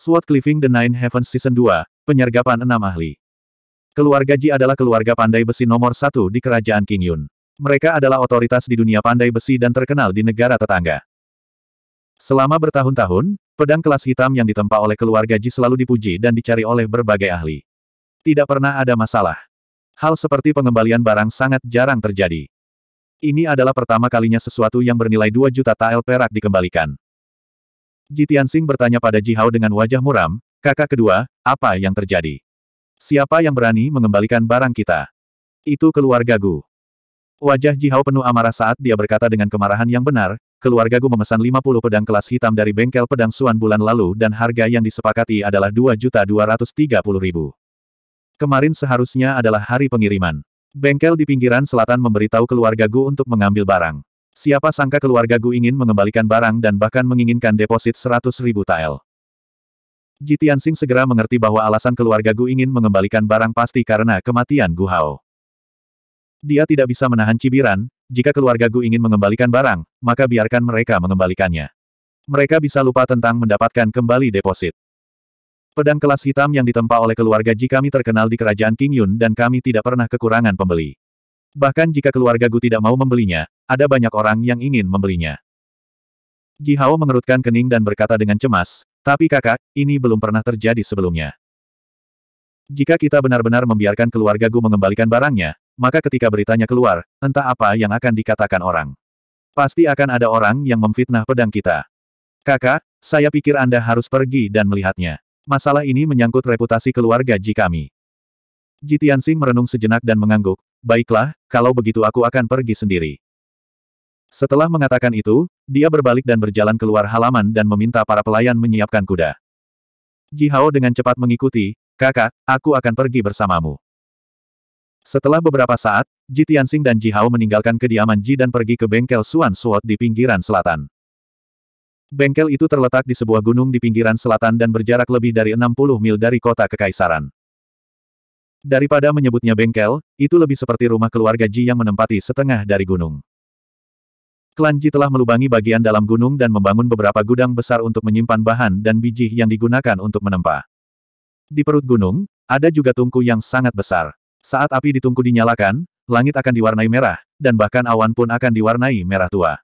Sword Cleaving The Nine Heavens Season 2, Penyergapan Enam Ahli. Keluarga Ji adalah keluarga pandai besi nomor satu di kerajaan King Yun. Mereka adalah otoritas di dunia pandai besi dan terkenal di negara tetangga. Selama bertahun-tahun, pedang kelas hitam yang ditempa oleh keluarga Ji selalu dipuji dan dicari oleh berbagai ahli. Tidak pernah ada masalah. Hal seperti pengembalian barang sangat jarang terjadi. Ini adalah pertama kalinya sesuatu yang bernilai 2 juta tael perak dikembalikan. Ji Tianxing bertanya pada Ji Hao dengan wajah muram, kakak kedua, apa yang terjadi? Siapa yang berani mengembalikan barang kita? Itu keluarga Gu. Wajah Ji Hao penuh amarah saat dia berkata dengan kemarahan yang benar, keluarga Gu memesan 50 pedang kelas hitam dari bengkel pedang Suan bulan lalu dan harga yang disepakati adalah 2.230.000. Kemarin seharusnya adalah hari pengiriman. Bengkel di pinggiran selatan memberitahu keluarga Gu untuk mengambil barang. Siapa sangka keluarga Gu ingin mengembalikan barang dan bahkan menginginkan deposit 100 ribu tael. Jitian segera mengerti bahwa alasan keluarga Gu ingin mengembalikan barang pasti karena kematian Gu Hao. Dia tidak bisa menahan cibiran, jika keluarga Gu ingin mengembalikan barang, maka biarkan mereka mengembalikannya. Mereka bisa lupa tentang mendapatkan kembali deposit. Pedang kelas hitam yang ditempa oleh keluarga Ji kami terkenal di kerajaan King Yun dan kami tidak pernah kekurangan pembeli. Bahkan jika keluarga Gu tidak mau membelinya, ada banyak orang yang ingin membelinya. Ji Hao mengerutkan kening dan berkata dengan cemas, tapi kakak, ini belum pernah terjadi sebelumnya. Jika kita benar-benar membiarkan keluarga Gu mengembalikan barangnya, maka ketika beritanya keluar, entah apa yang akan dikatakan orang. Pasti akan ada orang yang memfitnah pedang kita. Kakak, saya pikir Anda harus pergi dan melihatnya. Masalah ini menyangkut reputasi keluarga Ji kami. Ji Tianxing merenung sejenak dan mengangguk, Baiklah, kalau begitu aku akan pergi sendiri. Setelah mengatakan itu, dia berbalik dan berjalan keluar halaman dan meminta para pelayan menyiapkan kuda. Ji Hao dengan cepat mengikuti, kakak, aku akan pergi bersamamu. Setelah beberapa saat, Ji Tianxing dan Ji Hao meninggalkan kediaman Ji dan pergi ke bengkel Suan Suot di pinggiran selatan. Bengkel itu terletak di sebuah gunung di pinggiran selatan dan berjarak lebih dari 60 mil dari kota kekaisaran. Daripada menyebutnya bengkel, itu lebih seperti rumah keluarga Ji yang menempati setengah dari gunung. Klan Ji telah melubangi bagian dalam gunung dan membangun beberapa gudang besar untuk menyimpan bahan dan biji yang digunakan untuk menempa. Di perut gunung, ada juga tungku yang sangat besar. Saat api di tungku dinyalakan, langit akan diwarnai merah, dan bahkan awan pun akan diwarnai merah tua.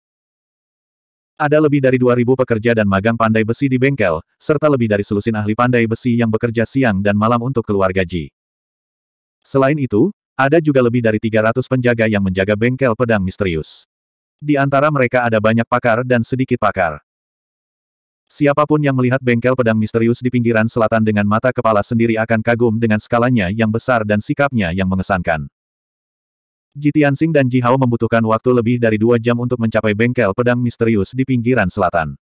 Ada lebih dari 2.000 pekerja dan magang pandai besi di bengkel, serta lebih dari selusin ahli pandai besi yang bekerja siang dan malam untuk keluarga Ji. Selain itu, ada juga lebih dari 300 penjaga yang menjaga bengkel pedang misterius. Di antara mereka ada banyak pakar dan sedikit pakar. Siapapun yang melihat bengkel pedang misterius di pinggiran selatan dengan mata kepala sendiri akan kagum dengan skalanya yang besar dan sikapnya yang mengesankan. Ji Tianxing dan Ji Hao membutuhkan waktu lebih dari dua jam untuk mencapai bengkel pedang misterius di pinggiran selatan.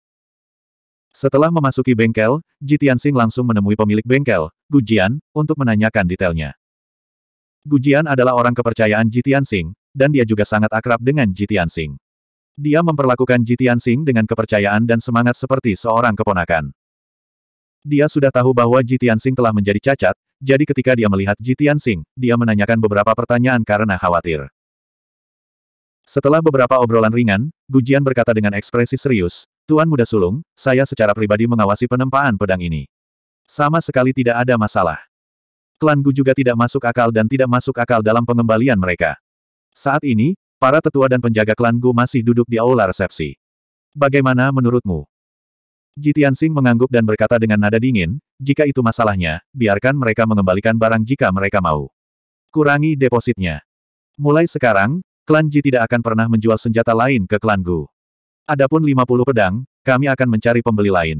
Setelah memasuki bengkel, Ji Tianxing langsung menemui pemilik bengkel, Gu Jian, untuk menanyakan detailnya. Gujian adalah orang kepercayaan Jitian Sing, dan dia juga sangat akrab dengan Jitian Sing. Dia memperlakukan Jitian Sing dengan kepercayaan dan semangat seperti seorang keponakan. Dia sudah tahu bahwa Jitian Sing telah menjadi cacat, jadi ketika dia melihat Jitian Sing, dia menanyakan beberapa pertanyaan karena khawatir. Setelah beberapa obrolan ringan, Gujian berkata dengan ekspresi serius, Tuan Muda Sulung, saya secara pribadi mengawasi penempaan pedang ini. Sama sekali tidak ada masalah klan Gu juga tidak masuk akal dan tidak masuk akal dalam pengembalian mereka. Saat ini, para tetua dan penjaga klan Gu masih duduk di aula resepsi. Bagaimana menurutmu? Ji Tianxing mengangguk dan berkata dengan nada dingin, jika itu masalahnya, biarkan mereka mengembalikan barang jika mereka mau. Kurangi depositnya. Mulai sekarang, klan Ji tidak akan pernah menjual senjata lain ke klan Gu. Adapun 50 pedang, kami akan mencari pembeli lain.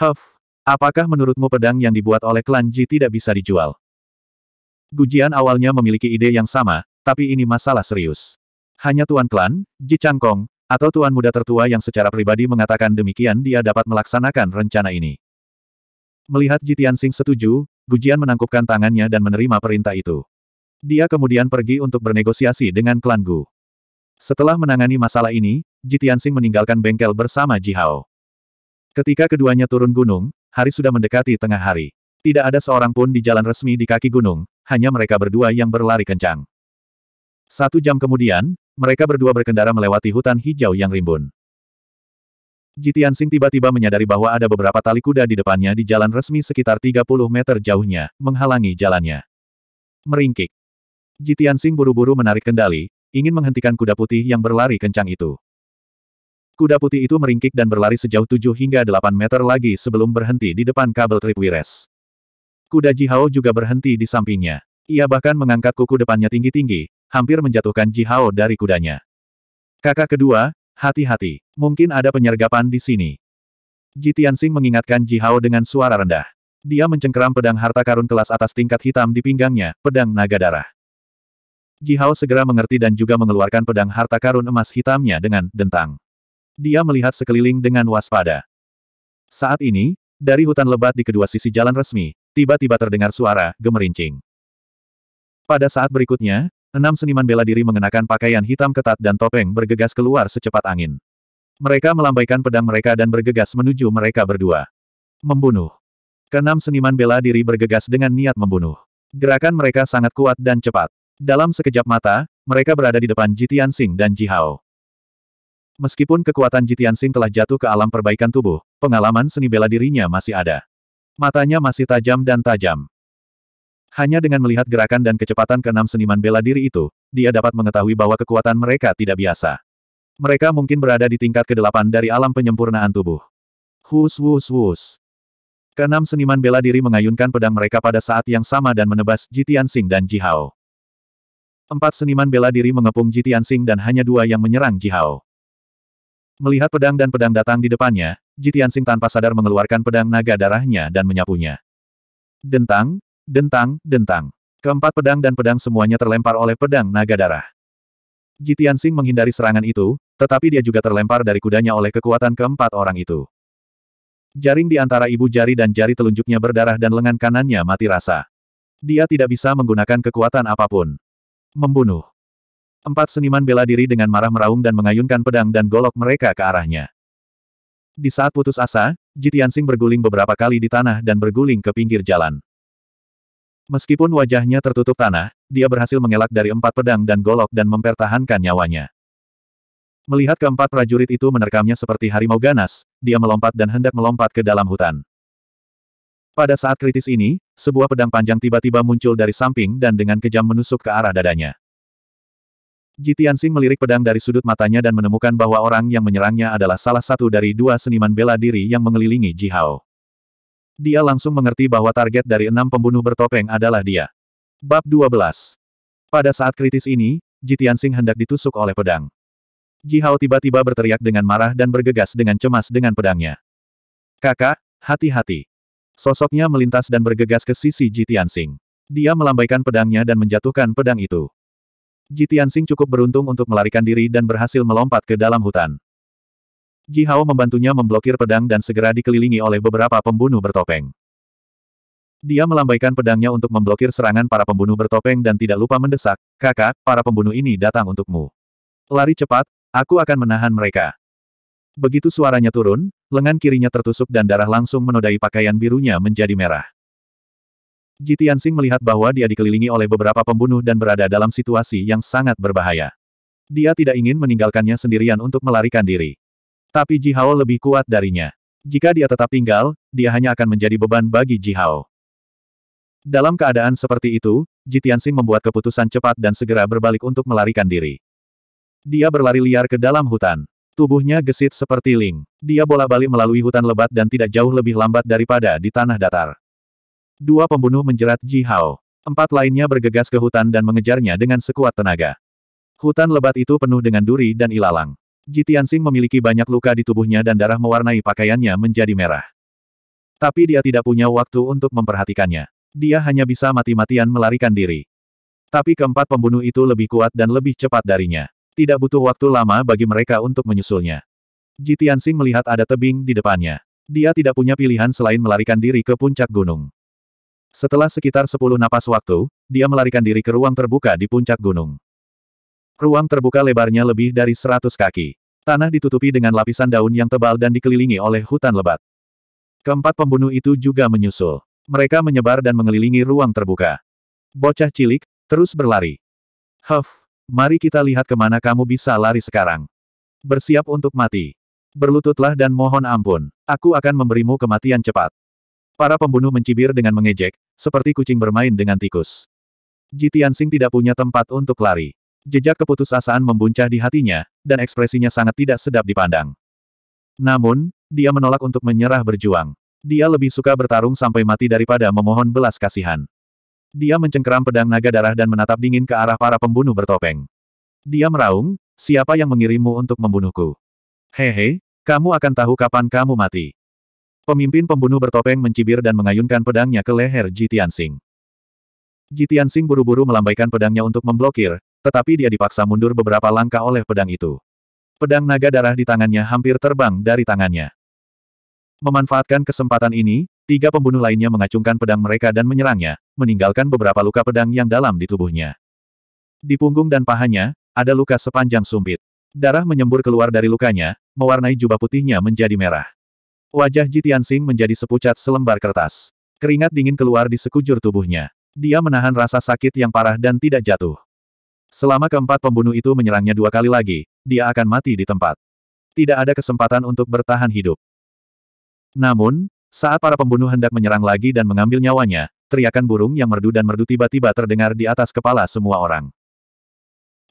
Huff, Apakah menurutmu pedang yang dibuat oleh klan Ji tidak bisa dijual? Gujian awalnya memiliki ide yang sama, tapi ini masalah serius. Hanya tuan klan, Ji Changkong, atau tuan muda tertua yang secara pribadi mengatakan demikian dia dapat melaksanakan rencana ini. Melihat Ji Tianxing setuju, Gujian menangkupkan tangannya dan menerima perintah itu. Dia kemudian pergi untuk bernegosiasi dengan klan Gu. Setelah menangani masalah ini, Ji Tianxing meninggalkan bengkel bersama Ji Hao. Ketika keduanya turun gunung, hari sudah mendekati tengah hari. Tidak ada seorang pun di jalan resmi di kaki gunung, hanya mereka berdua yang berlari kencang. Satu jam kemudian, mereka berdua berkendara melewati hutan hijau yang rimbun. Jitian Sing tiba-tiba menyadari bahwa ada beberapa tali kuda di depannya di jalan resmi sekitar 30 meter jauhnya, menghalangi jalannya. Meringkik. Jitian Sing buru-buru menarik kendali, ingin menghentikan kuda putih yang berlari kencang itu. Kuda putih itu meringkik dan berlari sejauh 7 hingga 8 meter lagi sebelum berhenti di depan kabel trip wires. Kuda Hao juga berhenti di sampingnya. Ia bahkan mengangkat kuku depannya tinggi-tinggi, hampir menjatuhkan Ji Hao dari kudanya. Kakak kedua, hati-hati. Mungkin ada penyergapan di sini. Ji Tianxing mengingatkan Hao dengan suara rendah. Dia mencengkeram pedang harta karun kelas atas tingkat hitam di pinggangnya, pedang naga darah. Ji Hao segera mengerti dan juga mengeluarkan pedang harta karun emas hitamnya dengan dentang. Dia melihat sekeliling dengan waspada. Saat ini, dari hutan lebat di kedua sisi jalan resmi, tiba-tiba terdengar suara gemerincing. Pada saat berikutnya, enam seniman bela diri mengenakan pakaian hitam ketat dan topeng bergegas keluar secepat angin. Mereka melambaikan pedang mereka dan bergegas menuju mereka berdua. Membunuh. Keenam seniman bela diri bergegas dengan niat membunuh. Gerakan mereka sangat kuat dan cepat. Dalam sekejap mata, mereka berada di depan Jitian Sing dan Jihao. Meskipun kekuatan Jitian Sing telah jatuh ke alam perbaikan tubuh, pengalaman seni bela dirinya masih ada. Matanya masih tajam dan tajam. Hanya dengan melihat gerakan dan kecepatan keenam seniman bela diri itu, dia dapat mengetahui bahwa kekuatan mereka tidak biasa. Mereka mungkin berada di tingkat kedelapan dari alam penyempurnaan tubuh. Hus wus wus. Keenam seniman bela diri mengayunkan pedang mereka pada saat yang sama dan menebas Jitian Sing dan Jihao. Empat seniman bela diri mengepung Jitian Sing dan hanya dua yang menyerang Jihao. Melihat pedang dan pedang datang di depannya, Jitiansing tanpa sadar mengeluarkan pedang naga darahnya dan menyapunya. Dentang, dentang, dentang. Keempat pedang dan pedang semuanya terlempar oleh pedang naga darah. Jitiansing menghindari serangan itu, tetapi dia juga terlempar dari kudanya oleh kekuatan keempat orang itu. Jaring di antara ibu jari dan jari telunjuknya berdarah dan lengan kanannya mati rasa. Dia tidak bisa menggunakan kekuatan apapun. Membunuh. Empat seniman bela diri dengan marah meraung dan mengayunkan pedang dan golok mereka ke arahnya. Di saat putus asa, Jitiansing berguling beberapa kali di tanah dan berguling ke pinggir jalan. Meskipun wajahnya tertutup tanah, dia berhasil mengelak dari empat pedang dan golok dan mempertahankan nyawanya. Melihat keempat prajurit itu menerkamnya seperti harimau ganas, dia melompat dan hendak melompat ke dalam hutan. Pada saat kritis ini, sebuah pedang panjang tiba-tiba muncul dari samping dan dengan kejam menusuk ke arah dadanya. Jitiansing melirik pedang dari sudut matanya dan menemukan bahwa orang yang menyerangnya adalah salah satu dari dua seniman bela diri yang mengelilingi Ji Hao. Dia langsung mengerti bahwa target dari enam pembunuh bertopeng adalah dia. Bab 12 Pada saat kritis ini, Jitiansing hendak ditusuk oleh pedang. Ji Hao tiba-tiba berteriak dengan marah dan bergegas dengan cemas dengan pedangnya. Kakak, hati-hati. Sosoknya melintas dan bergegas ke sisi Jitiansing. Dia melambaikan pedangnya dan menjatuhkan pedang itu. Ji Tianxing cukup beruntung untuk melarikan diri dan berhasil melompat ke dalam hutan. Ji Hao membantunya memblokir pedang dan segera dikelilingi oleh beberapa pembunuh bertopeng. Dia melambaikan pedangnya untuk memblokir serangan para pembunuh bertopeng dan tidak lupa mendesak, kakak, para pembunuh ini datang untukmu. Lari cepat, aku akan menahan mereka. Begitu suaranya turun, lengan kirinya tertusuk dan darah langsung menodai pakaian birunya menjadi merah. Ji Tianxing melihat bahwa dia dikelilingi oleh beberapa pembunuh dan berada dalam situasi yang sangat berbahaya. Dia tidak ingin meninggalkannya sendirian untuk melarikan diri. Tapi Ji Hao lebih kuat darinya. Jika dia tetap tinggal, dia hanya akan menjadi beban bagi Ji Hao. Dalam keadaan seperti itu, Ji Tianxing membuat keputusan cepat dan segera berbalik untuk melarikan diri. Dia berlari liar ke dalam hutan. Tubuhnya gesit seperti ling. Dia bola-balik melalui hutan lebat dan tidak jauh lebih lambat daripada di tanah datar. Dua pembunuh menjerat Ji Hao. Empat lainnya bergegas ke hutan dan mengejarnya dengan sekuat tenaga. Hutan lebat itu penuh dengan duri dan ilalang. Ji Tianxing memiliki banyak luka di tubuhnya dan darah mewarnai pakaiannya menjadi merah. Tapi dia tidak punya waktu untuk memperhatikannya. Dia hanya bisa mati-matian melarikan diri. Tapi keempat pembunuh itu lebih kuat dan lebih cepat darinya. Tidak butuh waktu lama bagi mereka untuk menyusulnya. Ji Tianxing melihat ada tebing di depannya. Dia tidak punya pilihan selain melarikan diri ke puncak gunung. Setelah sekitar sepuluh napas waktu, dia melarikan diri ke ruang terbuka di puncak gunung. Ruang terbuka lebarnya lebih dari seratus kaki. Tanah ditutupi dengan lapisan daun yang tebal dan dikelilingi oleh hutan lebat. Keempat pembunuh itu juga menyusul. Mereka menyebar dan mengelilingi ruang terbuka. Bocah cilik, terus berlari. Huff, mari kita lihat kemana kamu bisa lari sekarang. Bersiap untuk mati. Berlututlah dan mohon ampun. Aku akan memberimu kematian cepat. Para pembunuh mencibir dengan mengejek, seperti kucing bermain dengan tikus. Jitiansing tidak punya tempat untuk lari. Jejak keputusasaan membuncah di hatinya, dan ekspresinya sangat tidak sedap dipandang. Namun, dia menolak untuk menyerah berjuang. Dia lebih suka bertarung sampai mati daripada memohon belas kasihan. Dia mencengkeram pedang naga darah dan menatap dingin ke arah para pembunuh bertopeng. Dia meraung, siapa yang mengirimmu untuk membunuhku? Hehe, kamu akan tahu kapan kamu mati. Pemimpin pembunuh bertopeng mencibir dan mengayunkan pedangnya ke leher Ji Tianxing. Ji Tianxing buru-buru melambaikan pedangnya untuk memblokir, tetapi dia dipaksa mundur beberapa langkah oleh pedang itu. Pedang naga darah di tangannya hampir terbang dari tangannya. Memanfaatkan kesempatan ini, tiga pembunuh lainnya mengacungkan pedang mereka dan menyerangnya, meninggalkan beberapa luka pedang yang dalam di tubuhnya. Di punggung dan pahanya, ada luka sepanjang sumpit. Darah menyembur keluar dari lukanya, mewarnai jubah putihnya menjadi merah. Wajah Tianxing menjadi sepucat selembar kertas. Keringat dingin keluar di sekujur tubuhnya. Dia menahan rasa sakit yang parah dan tidak jatuh. Selama keempat pembunuh itu menyerangnya dua kali lagi, dia akan mati di tempat. Tidak ada kesempatan untuk bertahan hidup. Namun, saat para pembunuh hendak menyerang lagi dan mengambil nyawanya, teriakan burung yang merdu dan merdu tiba-tiba terdengar di atas kepala semua orang.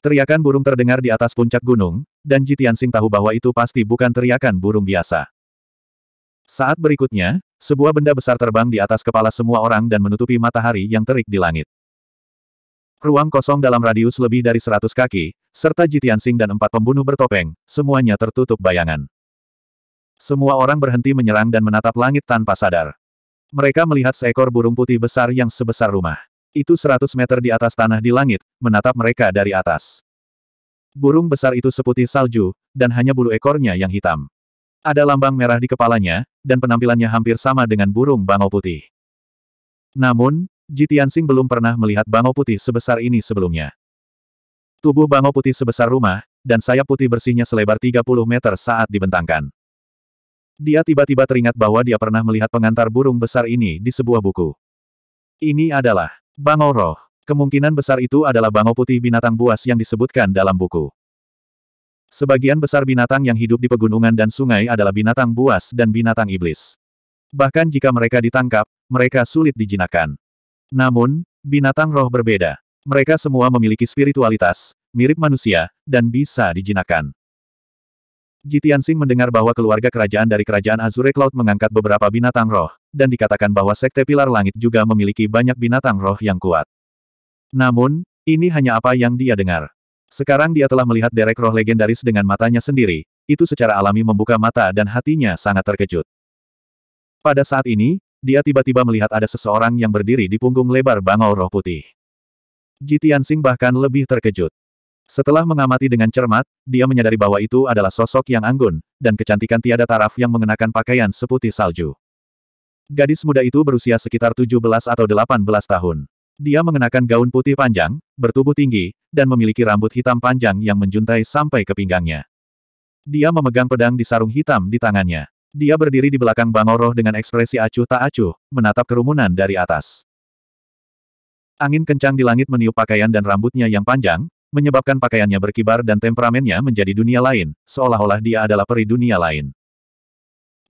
Teriakan burung terdengar di atas puncak gunung, dan Jitian Sing tahu bahwa itu pasti bukan teriakan burung biasa. Saat berikutnya, sebuah benda besar terbang di atas kepala semua orang dan menutupi matahari yang terik di langit. Ruang kosong dalam radius lebih dari 100 kaki, serta Jitian Sing dan empat pembunuh bertopeng, semuanya tertutup bayangan. Semua orang berhenti menyerang dan menatap langit tanpa sadar. Mereka melihat seekor burung putih besar yang sebesar rumah. Itu 100 meter di atas tanah di langit, menatap mereka dari atas. Burung besar itu seputih salju, dan hanya bulu ekornya yang hitam. Ada lambang merah di kepalanya, dan penampilannya hampir sama dengan burung bangau putih. Namun, Sing belum pernah melihat bangau putih sebesar ini sebelumnya. Tubuh bangau putih sebesar rumah, dan sayap putih bersihnya selebar 30 meter saat dibentangkan. Dia tiba-tiba teringat bahwa dia pernah melihat pengantar burung besar ini di sebuah buku. Ini adalah Bangau Roh. Kemungkinan besar itu adalah bangau putih binatang buas yang disebutkan dalam buku. Sebagian besar binatang yang hidup di pegunungan dan sungai adalah binatang buas dan binatang iblis. Bahkan jika mereka ditangkap, mereka sulit dijinakan. Namun, binatang roh berbeda. Mereka semua memiliki spiritualitas, mirip manusia, dan bisa dijinakan. Jitiansing mendengar bahwa keluarga kerajaan dari kerajaan Azure Cloud mengangkat beberapa binatang roh, dan dikatakan bahwa sekte pilar langit juga memiliki banyak binatang roh yang kuat. Namun, ini hanya apa yang dia dengar. Sekarang dia telah melihat derek roh legendaris dengan matanya sendiri, itu secara alami membuka mata dan hatinya sangat terkejut. Pada saat ini, dia tiba-tiba melihat ada seseorang yang berdiri di punggung lebar bangau roh putih. Jitian Sing bahkan lebih terkejut. Setelah mengamati dengan cermat, dia menyadari bahwa itu adalah sosok yang anggun, dan kecantikan tiada taraf yang mengenakan pakaian seputih salju. Gadis muda itu berusia sekitar 17 atau 18 tahun. Dia mengenakan gaun putih panjang, bertubuh tinggi, dan memiliki rambut hitam panjang yang menjuntai sampai ke pinggangnya. Dia memegang pedang di sarung hitam di tangannya. Dia berdiri di belakang Bangoroh dengan ekspresi acuh tak acuh, menatap kerumunan dari atas. Angin kencang di langit meniup pakaian dan rambutnya yang panjang, menyebabkan pakaiannya berkibar dan temperamennya menjadi dunia lain, seolah-olah dia adalah peri dunia lain.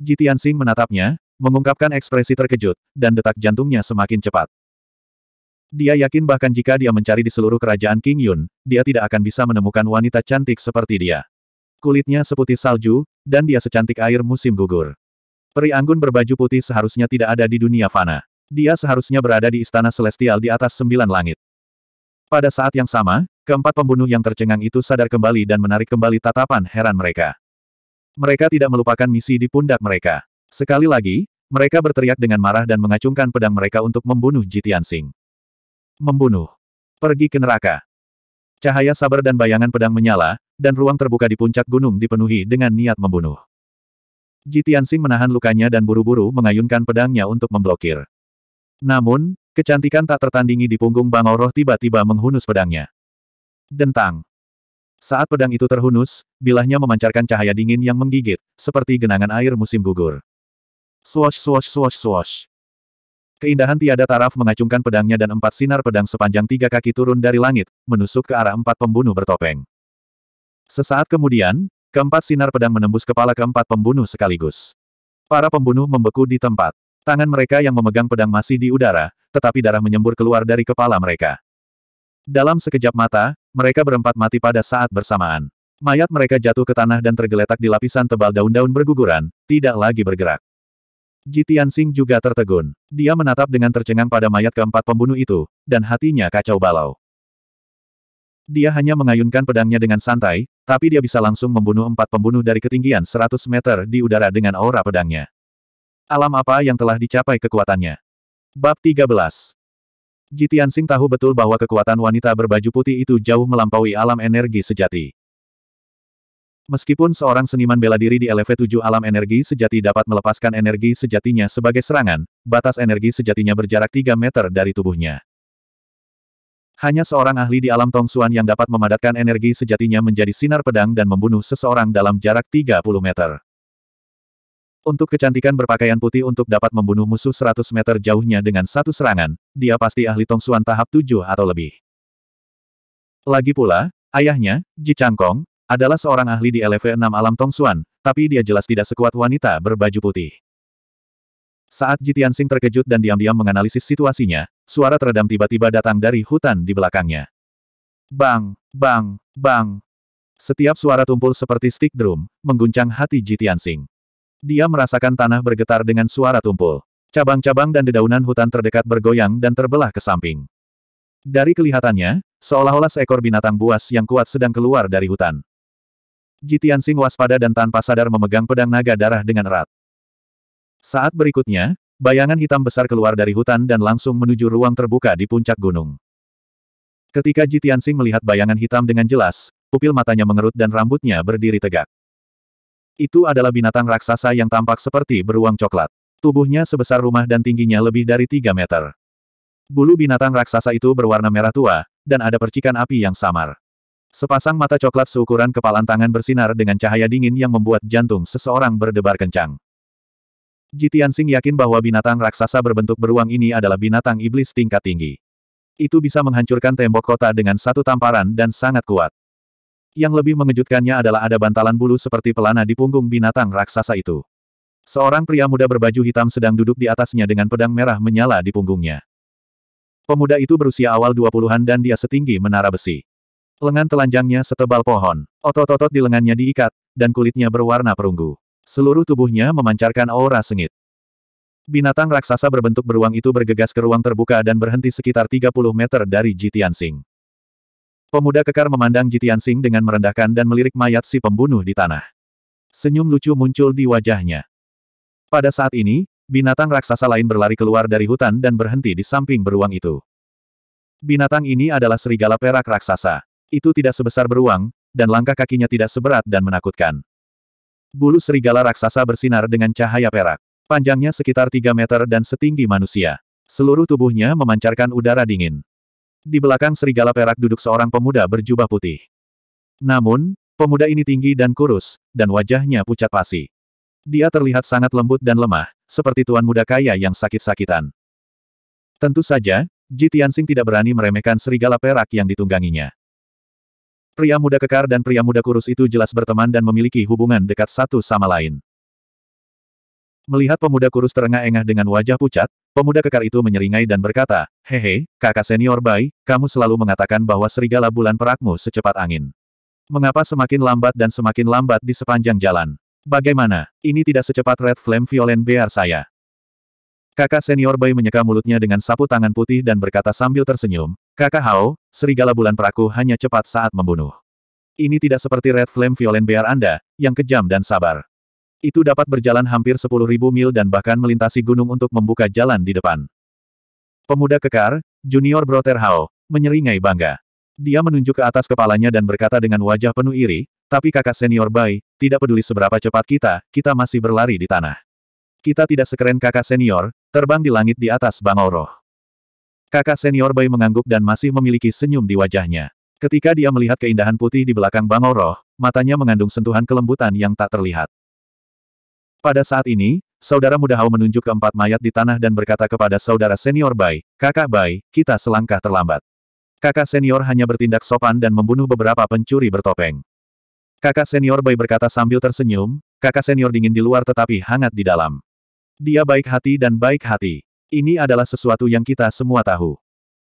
Jitian Singh menatapnya, mengungkapkan ekspresi terkejut, dan detak jantungnya semakin cepat. Dia yakin bahkan jika dia mencari di seluruh kerajaan King Yun, dia tidak akan bisa menemukan wanita cantik seperti dia. Kulitnya seputih salju, dan dia secantik air musim gugur. Peri anggun berbaju putih seharusnya tidak ada di dunia fana. Dia seharusnya berada di istana celestial di atas sembilan langit. Pada saat yang sama, keempat pembunuh yang tercengang itu sadar kembali dan menarik kembali tatapan heran mereka. Mereka tidak melupakan misi di pundak mereka. Sekali lagi, mereka berteriak dengan marah dan mengacungkan pedang mereka untuk membunuh Jitian Singh. Membunuh. Pergi ke neraka. Cahaya sabar dan bayangan pedang menyala, dan ruang terbuka di puncak gunung dipenuhi dengan niat membunuh. Jitiansing menahan lukanya dan buru-buru mengayunkan pedangnya untuk memblokir. Namun, kecantikan tak tertandingi di punggung Bangau Roh tiba-tiba menghunus pedangnya. Dentang. Saat pedang itu terhunus, bilahnya memancarkan cahaya dingin yang menggigit, seperti genangan air musim gugur. Swash swash swash swash. Keindahan tiada taraf mengacungkan pedangnya dan empat sinar pedang sepanjang tiga kaki turun dari langit, menusuk ke arah empat pembunuh bertopeng. Sesaat kemudian, keempat sinar pedang menembus kepala keempat pembunuh sekaligus. Para pembunuh membeku di tempat. Tangan mereka yang memegang pedang masih di udara, tetapi darah menyembur keluar dari kepala mereka. Dalam sekejap mata, mereka berempat mati pada saat bersamaan. Mayat mereka jatuh ke tanah dan tergeletak di lapisan tebal daun-daun berguguran, tidak lagi bergerak. Ji Tianxing juga tertegun. Dia menatap dengan tercengang pada mayat keempat pembunuh itu, dan hatinya kacau balau. Dia hanya mengayunkan pedangnya dengan santai, tapi dia bisa langsung membunuh empat pembunuh dari ketinggian 100 meter di udara dengan aura pedangnya. Alam apa yang telah dicapai kekuatannya? Bab 13 Jitian Tianxing tahu betul bahwa kekuatan wanita berbaju putih itu jauh melampaui alam energi sejati. Meskipun seorang seniman bela diri di LV7 alam energi sejati dapat melepaskan energi sejatinya sebagai serangan, batas energi sejatinya berjarak 3 meter dari tubuhnya. Hanya seorang ahli di alam Tong Suan yang dapat memadatkan energi sejatinya menjadi sinar pedang dan membunuh seseorang dalam jarak 30 meter. Untuk kecantikan berpakaian putih untuk dapat membunuh musuh 100 meter jauhnya dengan satu serangan, dia pasti ahli Tongsuan tahap 7 atau lebih. Lagi pula, ayahnya, Ji Changkong, adalah seorang ahli di LV6 alam Tong Suan, tapi dia jelas tidak sekuat wanita berbaju putih. Saat Jitian Sing terkejut dan diam-diam menganalisis situasinya, suara teredam tiba-tiba datang dari hutan di belakangnya. Bang, bang, bang. Setiap suara tumpul seperti stick drum, mengguncang hati Jitian Sing. Dia merasakan tanah bergetar dengan suara tumpul. Cabang-cabang dan dedaunan hutan terdekat bergoyang dan terbelah ke samping. Dari kelihatannya, seolah-olah seekor binatang buas yang kuat sedang keluar dari hutan. Jitian Jitiansing waspada dan tanpa sadar memegang pedang naga darah dengan erat. Saat berikutnya, bayangan hitam besar keluar dari hutan dan langsung menuju ruang terbuka di puncak gunung. Ketika Jitian Jitiansing melihat bayangan hitam dengan jelas, pupil matanya mengerut dan rambutnya berdiri tegak. Itu adalah binatang raksasa yang tampak seperti beruang coklat. Tubuhnya sebesar rumah dan tingginya lebih dari 3 meter. Bulu binatang raksasa itu berwarna merah tua, dan ada percikan api yang samar. Sepasang mata coklat seukuran kepalan tangan bersinar dengan cahaya dingin yang membuat jantung seseorang berdebar kencang. Jitian Sing yakin bahwa binatang raksasa berbentuk beruang ini adalah binatang iblis tingkat tinggi. Itu bisa menghancurkan tembok kota dengan satu tamparan dan sangat kuat. Yang lebih mengejutkannya adalah ada bantalan bulu seperti pelana di punggung binatang raksasa itu. Seorang pria muda berbaju hitam sedang duduk di atasnya dengan pedang merah menyala di punggungnya. Pemuda itu berusia awal 20-an dan dia setinggi menara besi. Lengan telanjangnya setebal pohon, otot-otot di lengannya diikat, dan kulitnya berwarna perunggu. Seluruh tubuhnya memancarkan aura sengit. Binatang raksasa berbentuk beruang itu bergegas ke ruang terbuka dan berhenti sekitar 30 meter dari Jitian Sing. Pemuda kekar memandang Jitian Sing dengan merendahkan dan melirik mayat si pembunuh di tanah. Senyum lucu muncul di wajahnya. Pada saat ini, binatang raksasa lain berlari keluar dari hutan dan berhenti di samping beruang itu. Binatang ini adalah serigala perak raksasa. Itu tidak sebesar beruang, dan langkah kakinya tidak seberat dan menakutkan. Bulu serigala raksasa bersinar dengan cahaya perak. Panjangnya sekitar 3 meter dan setinggi manusia. Seluruh tubuhnya memancarkan udara dingin. Di belakang serigala perak duduk seorang pemuda berjubah putih. Namun, pemuda ini tinggi dan kurus, dan wajahnya pucat pasi. Dia terlihat sangat lembut dan lemah, seperti tuan muda kaya yang sakit-sakitan. Tentu saja, Ji Tianxing tidak berani meremehkan serigala perak yang ditungganginya. Pria muda kekar dan pria muda kurus itu jelas berteman dan memiliki hubungan dekat satu sama lain. Melihat pemuda kurus terengah-engah dengan wajah pucat, pemuda kekar itu menyeringai dan berkata, Hehe, kakak senior bay, kamu selalu mengatakan bahwa serigala bulan perakmu secepat angin. Mengapa semakin lambat dan semakin lambat di sepanjang jalan? Bagaimana? Ini tidak secepat Red Flame Violent Bear saya. Kakak senior bay menyeka mulutnya dengan sapu tangan putih dan berkata sambil tersenyum, Kakak Hao, serigala bulan peraku hanya cepat saat membunuh. Ini tidak seperti Red Flame Violent Bear Anda, yang kejam dan sabar. Itu dapat berjalan hampir 10.000 mil dan bahkan melintasi gunung untuk membuka jalan di depan. Pemuda kekar, Junior Brother Hao, menyeringai bangga. Dia menunjuk ke atas kepalanya dan berkata dengan wajah penuh iri, tapi kakak senior Bai, tidak peduli seberapa cepat kita, kita masih berlari di tanah. Kita tidak sekeren kakak senior, terbang di langit di atas Bangau Kakak senior Bai mengangguk dan masih memiliki senyum di wajahnya. Ketika dia melihat keindahan putih di belakang Bangau Roh, matanya mengandung sentuhan kelembutan yang tak terlihat. Pada saat ini, saudara muda Hao menunjuk keempat mayat di tanah dan berkata kepada saudara senior Bai, kakak Bai, kita selangkah terlambat. Kakak senior hanya bertindak sopan dan membunuh beberapa pencuri bertopeng. Kakak senior Bai berkata sambil tersenyum, kakak senior dingin di luar tetapi hangat di dalam. Dia baik hati dan baik hati. Ini adalah sesuatu yang kita semua tahu.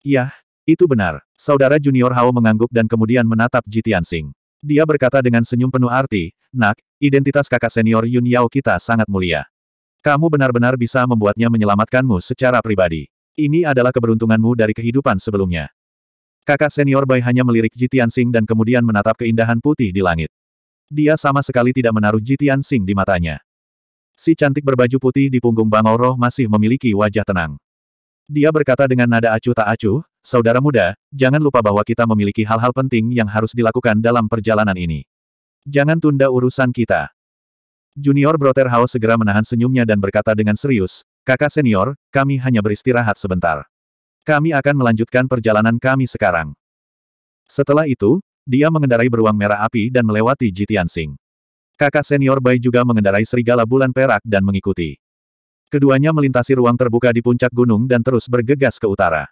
Yah, itu benar. Saudara junior Hao mengangguk dan kemudian menatap Jitian Sing. Dia berkata dengan senyum penuh arti, Nak, identitas kakak senior Yun Yao kita sangat mulia. Kamu benar-benar bisa membuatnya menyelamatkanmu secara pribadi. Ini adalah keberuntunganmu dari kehidupan sebelumnya. Kakak senior Bai hanya melirik Jitian Sing dan kemudian menatap keindahan putih di langit. Dia sama sekali tidak menaruh Jitian Sing di matanya. Si cantik berbaju putih di punggung Bang Oroh masih memiliki wajah tenang. Dia berkata dengan nada acuh tak acuh, Saudara muda, jangan lupa bahwa kita memiliki hal-hal penting yang harus dilakukan dalam perjalanan ini. Jangan tunda urusan kita. Junior Brother Hao segera menahan senyumnya dan berkata dengan serius, Kakak senior, kami hanya beristirahat sebentar. Kami akan melanjutkan perjalanan kami sekarang. Setelah itu, dia mengendarai beruang merah api dan melewati Jitian Sing. Kakak senior Bai juga mengendarai serigala bulan perak dan mengikuti. Keduanya melintasi ruang terbuka di puncak gunung dan terus bergegas ke utara.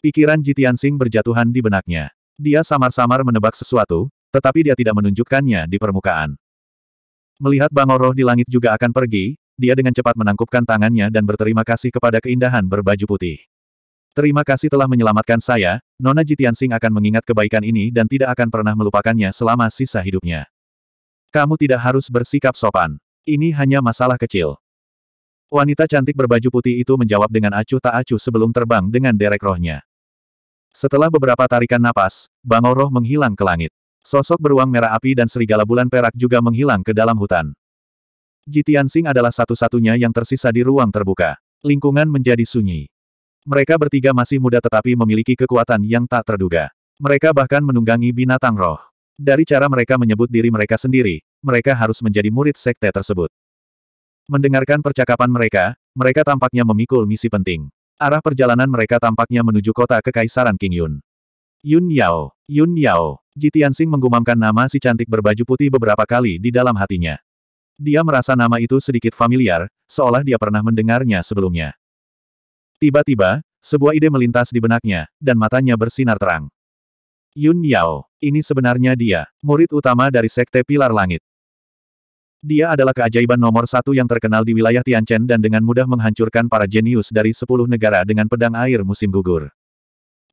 Pikiran Jitian Sing berjatuhan di benaknya. Dia samar-samar menebak sesuatu, tetapi dia tidak menunjukkannya di permukaan. Melihat Bangor Roh di langit juga akan pergi, dia dengan cepat menangkupkan tangannya dan berterima kasih kepada keindahan berbaju putih. Terima kasih telah menyelamatkan saya, Nona Jitian Sing akan mengingat kebaikan ini dan tidak akan pernah melupakannya selama sisa hidupnya. Kamu tidak harus bersikap sopan. Ini hanya masalah kecil. Wanita cantik berbaju putih itu menjawab dengan acuh tak acuh sebelum terbang dengan derek rohnya. Setelah beberapa tarikan napas, roh menghilang ke langit. Sosok beruang merah api dan serigala bulan perak juga menghilang ke dalam hutan. Jitian Sing adalah satu-satunya yang tersisa di ruang terbuka. Lingkungan menjadi sunyi. Mereka bertiga masih muda tetapi memiliki kekuatan yang tak terduga. Mereka bahkan menunggangi binatang roh. Dari cara mereka menyebut diri mereka sendiri, mereka harus menjadi murid sekte tersebut. Mendengarkan percakapan mereka, mereka tampaknya memikul misi penting. Arah perjalanan mereka tampaknya menuju kota kekaisaran King Yun. Yun Yao, Yun Yao, Jitiansing menggumamkan nama si cantik berbaju putih beberapa kali di dalam hatinya. Dia merasa nama itu sedikit familiar, seolah dia pernah mendengarnya sebelumnya. Tiba-tiba, sebuah ide melintas di benaknya, dan matanya bersinar terang. Yun Yao. Ini sebenarnya dia, murid utama dari Sekte Pilar Langit. Dia adalah keajaiban nomor satu yang terkenal di wilayah Tianchen dan dengan mudah menghancurkan para jenius dari sepuluh negara dengan pedang air musim gugur.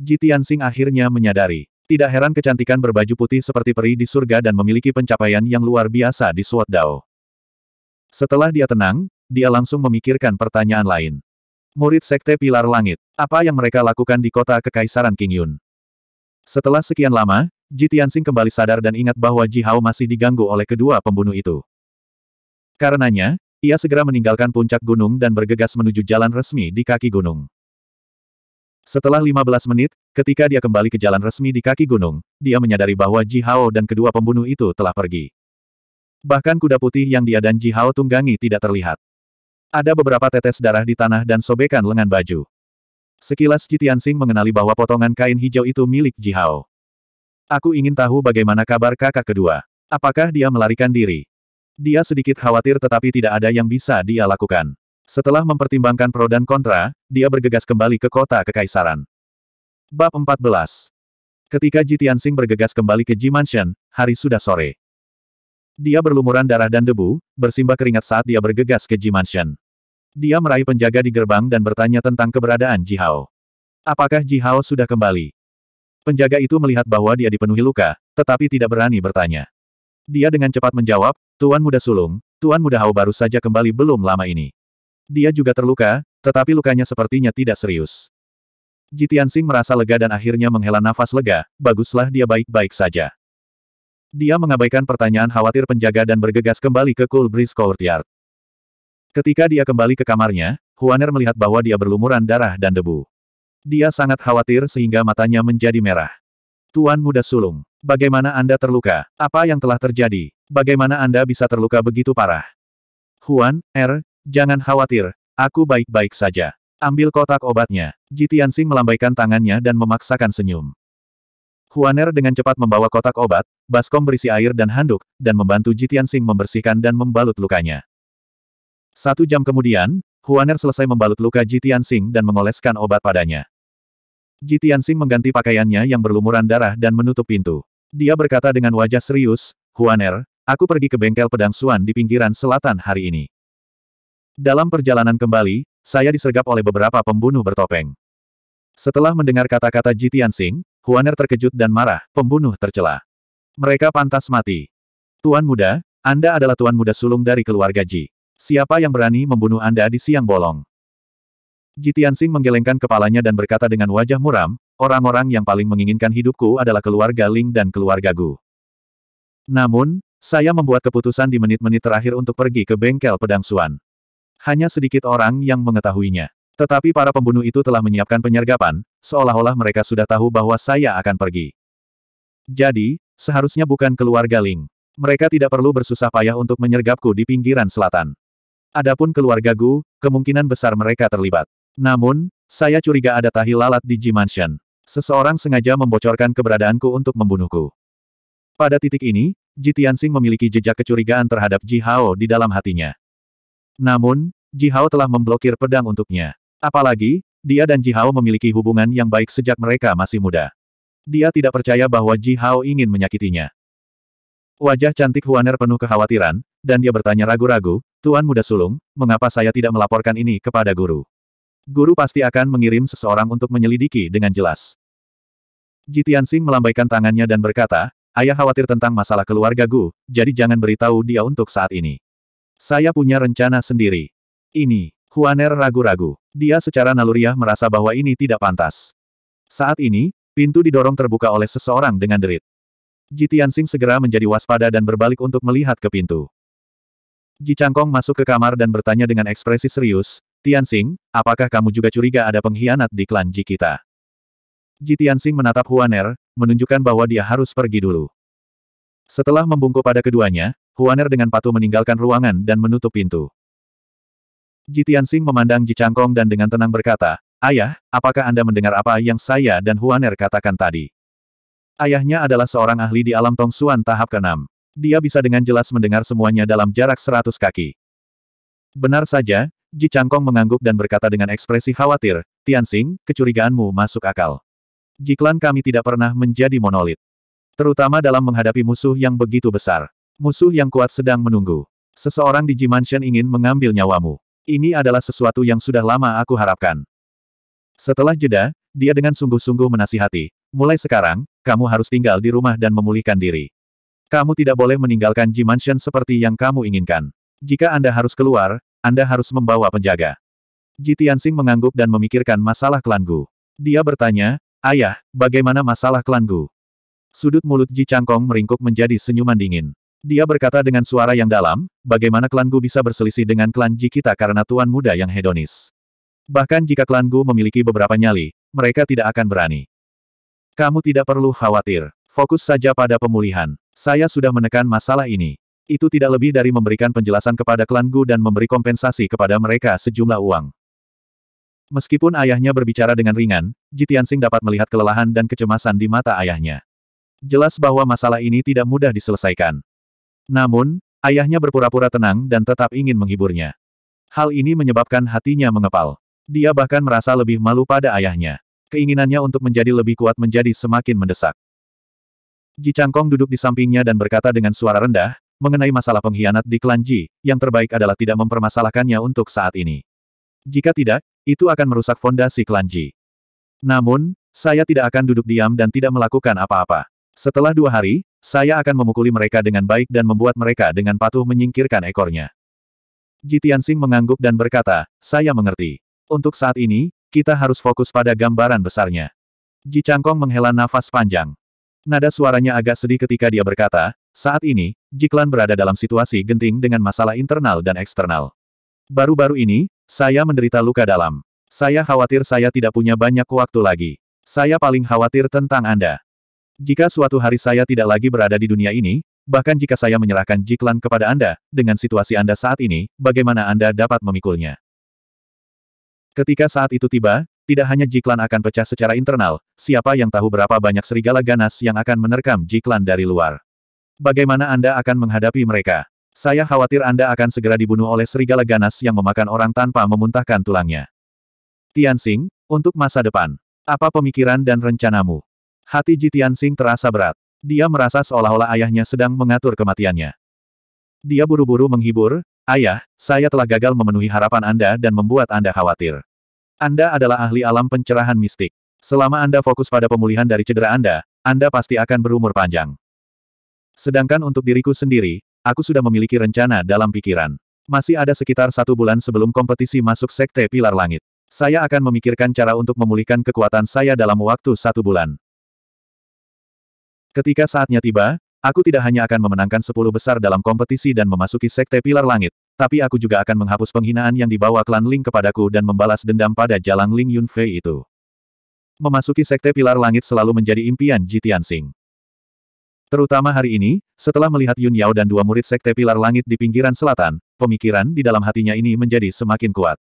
Ji Tianxing akhirnya menyadari. Tidak heran kecantikan berbaju putih seperti peri di surga dan memiliki pencapaian yang luar biasa di Sword Dao. Setelah dia tenang, dia langsung memikirkan pertanyaan lain. Murid Sekte Pilar Langit, apa yang mereka lakukan di kota Kekaisaran King Yun? Setelah sekian lama, Ji Tianxing kembali sadar dan ingat bahwa Ji Hao masih diganggu oleh kedua pembunuh itu. Karenanya, ia segera meninggalkan puncak gunung dan bergegas menuju jalan resmi di kaki gunung. Setelah 15 menit, ketika dia kembali ke jalan resmi di kaki gunung, dia menyadari bahwa Ji Hao dan kedua pembunuh itu telah pergi. Bahkan kuda putih yang dia dan Ji Hao tunggangi tidak terlihat. Ada beberapa tetes darah di tanah dan sobekan lengan baju. Sekilas Jitian Sing mengenali bahwa potongan kain hijau itu milik Jihao. Aku ingin tahu bagaimana kabar kakak kedua. Apakah dia melarikan diri? Dia sedikit khawatir tetapi tidak ada yang bisa dia lakukan. Setelah mempertimbangkan pro dan kontra, dia bergegas kembali ke kota kekaisaran. Bab 14 Ketika Jitian Sing bergegas kembali ke Ji Mansion, hari sudah sore. Dia berlumuran darah dan debu, bersimbah keringat saat dia bergegas ke Ji Mansion. Dia meraih penjaga di gerbang dan bertanya tentang keberadaan Ji Hao. Apakah Ji Hao sudah kembali? Penjaga itu melihat bahwa dia dipenuhi luka, tetapi tidak berani bertanya. Dia dengan cepat menjawab, Tuan Muda Sulung, Tuan Muda Hao baru saja kembali belum lama ini. Dia juga terluka, tetapi lukanya sepertinya tidak serius. Jitian Sing merasa lega dan akhirnya menghela nafas lega, baguslah dia baik-baik saja. Dia mengabaikan pertanyaan khawatir penjaga dan bergegas kembali ke Cool Breeze Courtyard. Ketika dia kembali ke kamarnya, Huaner melihat bahwa dia berlumuran darah dan debu. Dia sangat khawatir sehingga matanya menjadi merah. Tuan muda sulung, bagaimana Anda terluka? Apa yang telah terjadi? Bagaimana Anda bisa terluka begitu parah? Huan, R, er, jangan khawatir, aku baik-baik saja. Ambil kotak obatnya. Jitian Sing melambaikan tangannya dan memaksakan senyum. Huaner dengan cepat membawa kotak obat, baskom berisi air dan handuk, dan membantu Jitian Sing membersihkan dan membalut lukanya. Satu jam kemudian, Huaner selesai membalut luka Jitian Sing dan mengoleskan obat padanya. Jitian Sing mengganti pakaiannya yang berlumuran darah dan menutup pintu. Dia berkata dengan wajah serius, Huaner, aku pergi ke bengkel pedang Suan di pinggiran selatan hari ini. Dalam perjalanan kembali, saya disergap oleh beberapa pembunuh bertopeng. Setelah mendengar kata-kata Jitian Sing, Huaner terkejut dan marah, pembunuh tercela. Mereka pantas mati. Tuan muda, Anda adalah tuan muda sulung dari keluarga Ji. Siapa yang berani membunuh Anda di siang bolong? Jitiansing menggelengkan kepalanya dan berkata dengan wajah muram, orang-orang yang paling menginginkan hidupku adalah keluarga Ling dan keluarga Gu. Namun, saya membuat keputusan di menit-menit terakhir untuk pergi ke bengkel pedang Suan. Hanya sedikit orang yang mengetahuinya. Tetapi para pembunuh itu telah menyiapkan penyergapan, seolah-olah mereka sudah tahu bahwa saya akan pergi. Jadi, seharusnya bukan keluarga Ling. Mereka tidak perlu bersusah payah untuk menyergapku di pinggiran selatan. Adapun keluarga Gu, kemungkinan besar mereka terlibat. Namun, saya curiga ada tahi lalat di G Mansion. Seseorang sengaja membocorkan keberadaanku untuk membunuhku. Pada titik ini, Ji Tianxing memiliki jejak kecurigaan terhadap Ji Hao di dalam hatinya. Namun, Ji Hao telah memblokir pedang untuknya. Apalagi, dia dan Ji Hao memiliki hubungan yang baik sejak mereka masih muda. Dia tidak percaya bahwa Ji Hao ingin menyakitinya. Wajah cantik Huaner penuh kekhawatiran, dan dia bertanya ragu-ragu, Tuan Muda Sulung, mengapa saya tidak melaporkan ini kepada guru? Guru pasti akan mengirim seseorang untuk menyelidiki dengan jelas. Jitian Sing melambaikan tangannya dan berkata, Ayah khawatir tentang masalah keluarga Gu, jadi jangan beritahu dia untuk saat ini. Saya punya rencana sendiri. Ini, Huaner ragu-ragu. Dia secara naluriah merasa bahwa ini tidak pantas. Saat ini, pintu didorong terbuka oleh seseorang dengan derit. Jitian Sing segera menjadi waspada dan berbalik untuk melihat ke pintu. Ji Changkong masuk ke kamar dan bertanya dengan ekspresi serius, Tianxing, apakah kamu juga curiga ada pengkhianat di klan Ji kita? Ji Tianxing menatap Huan Er, menunjukkan bahwa dia harus pergi dulu. Setelah membungkuk pada keduanya, Huan Er dengan patuh meninggalkan ruangan dan menutup pintu. Ji Tianxing memandang Ji Changkong dan dengan tenang berkata, Ayah, apakah Anda mendengar apa yang saya dan Huan Er katakan tadi? Ayahnya adalah seorang ahli di alam Tong Suan tahap ke-6 dia bisa dengan jelas mendengar semuanya dalam jarak seratus kaki. Benar saja, Ji Changkong mengangguk dan berkata dengan ekspresi khawatir, Tianxing, kecurigaanmu masuk akal. Jiklan kami tidak pernah menjadi monolit. Terutama dalam menghadapi musuh yang begitu besar. Musuh yang kuat sedang menunggu. Seseorang di Ji Mansion ingin mengambil nyawamu. Ini adalah sesuatu yang sudah lama aku harapkan. Setelah jeda, dia dengan sungguh-sungguh menasihati. Mulai sekarang, kamu harus tinggal di rumah dan memulihkan diri. Kamu tidak boleh meninggalkan G-Mansion seperti yang kamu inginkan. Jika Anda harus keluar, Anda harus membawa penjaga. Ji Tianxing mengangguk dan memikirkan masalah klan Gu. Dia bertanya, Ayah, bagaimana masalah klan Gu? Sudut mulut Ji Changkong meringkuk menjadi senyuman dingin. Dia berkata dengan suara yang dalam, bagaimana klan Gu bisa berselisih dengan klan Ji kita karena tuan muda yang hedonis. Bahkan jika klan Gu memiliki beberapa nyali, mereka tidak akan berani. Kamu tidak perlu khawatir. Fokus saja pada pemulihan. Saya sudah menekan masalah ini. Itu tidak lebih dari memberikan penjelasan kepada klan Gu dan memberi kompensasi kepada mereka sejumlah uang. Meskipun ayahnya berbicara dengan ringan, Jitiansing dapat melihat kelelahan dan kecemasan di mata ayahnya. Jelas bahwa masalah ini tidak mudah diselesaikan. Namun, ayahnya berpura-pura tenang dan tetap ingin menghiburnya. Hal ini menyebabkan hatinya mengepal. Dia bahkan merasa lebih malu pada ayahnya. Keinginannya untuk menjadi lebih kuat menjadi semakin mendesak. Ji Changkong duduk di sampingnya dan berkata dengan suara rendah, mengenai masalah pengkhianat di klan Ji, yang terbaik adalah tidak mempermasalahkannya untuk saat ini. Jika tidak, itu akan merusak fondasi klan Ji. Namun, saya tidak akan duduk diam dan tidak melakukan apa-apa. Setelah dua hari, saya akan memukuli mereka dengan baik dan membuat mereka dengan patuh menyingkirkan ekornya. Ji Tianxing mengangguk dan berkata, saya mengerti. Untuk saat ini, kita harus fokus pada gambaran besarnya. Ji Changkong menghela nafas panjang. Nada suaranya agak sedih ketika dia berkata, saat ini, Jiklan berada dalam situasi genting dengan masalah internal dan eksternal. Baru-baru ini, saya menderita luka dalam. Saya khawatir saya tidak punya banyak waktu lagi. Saya paling khawatir tentang Anda. Jika suatu hari saya tidak lagi berada di dunia ini, bahkan jika saya menyerahkan Jiklan kepada Anda, dengan situasi Anda saat ini, bagaimana Anda dapat memikulnya? Ketika saat itu tiba, tidak hanya Jiklan akan pecah secara internal, siapa yang tahu berapa banyak serigala ganas yang akan menerkam Jiklan dari luar. Bagaimana Anda akan menghadapi mereka? Saya khawatir Anda akan segera dibunuh oleh serigala ganas yang memakan orang tanpa memuntahkan tulangnya. Tianxing, untuk masa depan. Apa pemikiran dan rencanamu? Hati Ji Tianxing terasa berat. Dia merasa seolah-olah ayahnya sedang mengatur kematiannya. Dia buru-buru menghibur, Ayah, saya telah gagal memenuhi harapan Anda dan membuat Anda khawatir. Anda adalah ahli alam pencerahan mistik. Selama Anda fokus pada pemulihan dari cedera Anda, Anda pasti akan berumur panjang. Sedangkan untuk diriku sendiri, aku sudah memiliki rencana dalam pikiran. Masih ada sekitar satu bulan sebelum kompetisi masuk Sekte Pilar Langit. Saya akan memikirkan cara untuk memulihkan kekuatan saya dalam waktu satu bulan. Ketika saatnya tiba, aku tidak hanya akan memenangkan sepuluh besar dalam kompetisi dan memasuki Sekte Pilar Langit, tapi aku juga akan menghapus penghinaan yang dibawa klan Ling kepadaku dan membalas dendam pada jalan Ling Yunfei itu. Memasuki sekte pilar langit selalu menjadi impian Jitian Sing. Terutama hari ini, setelah melihat Yun Yao dan dua murid sekte pilar langit di pinggiran selatan, pemikiran di dalam hatinya ini menjadi semakin kuat.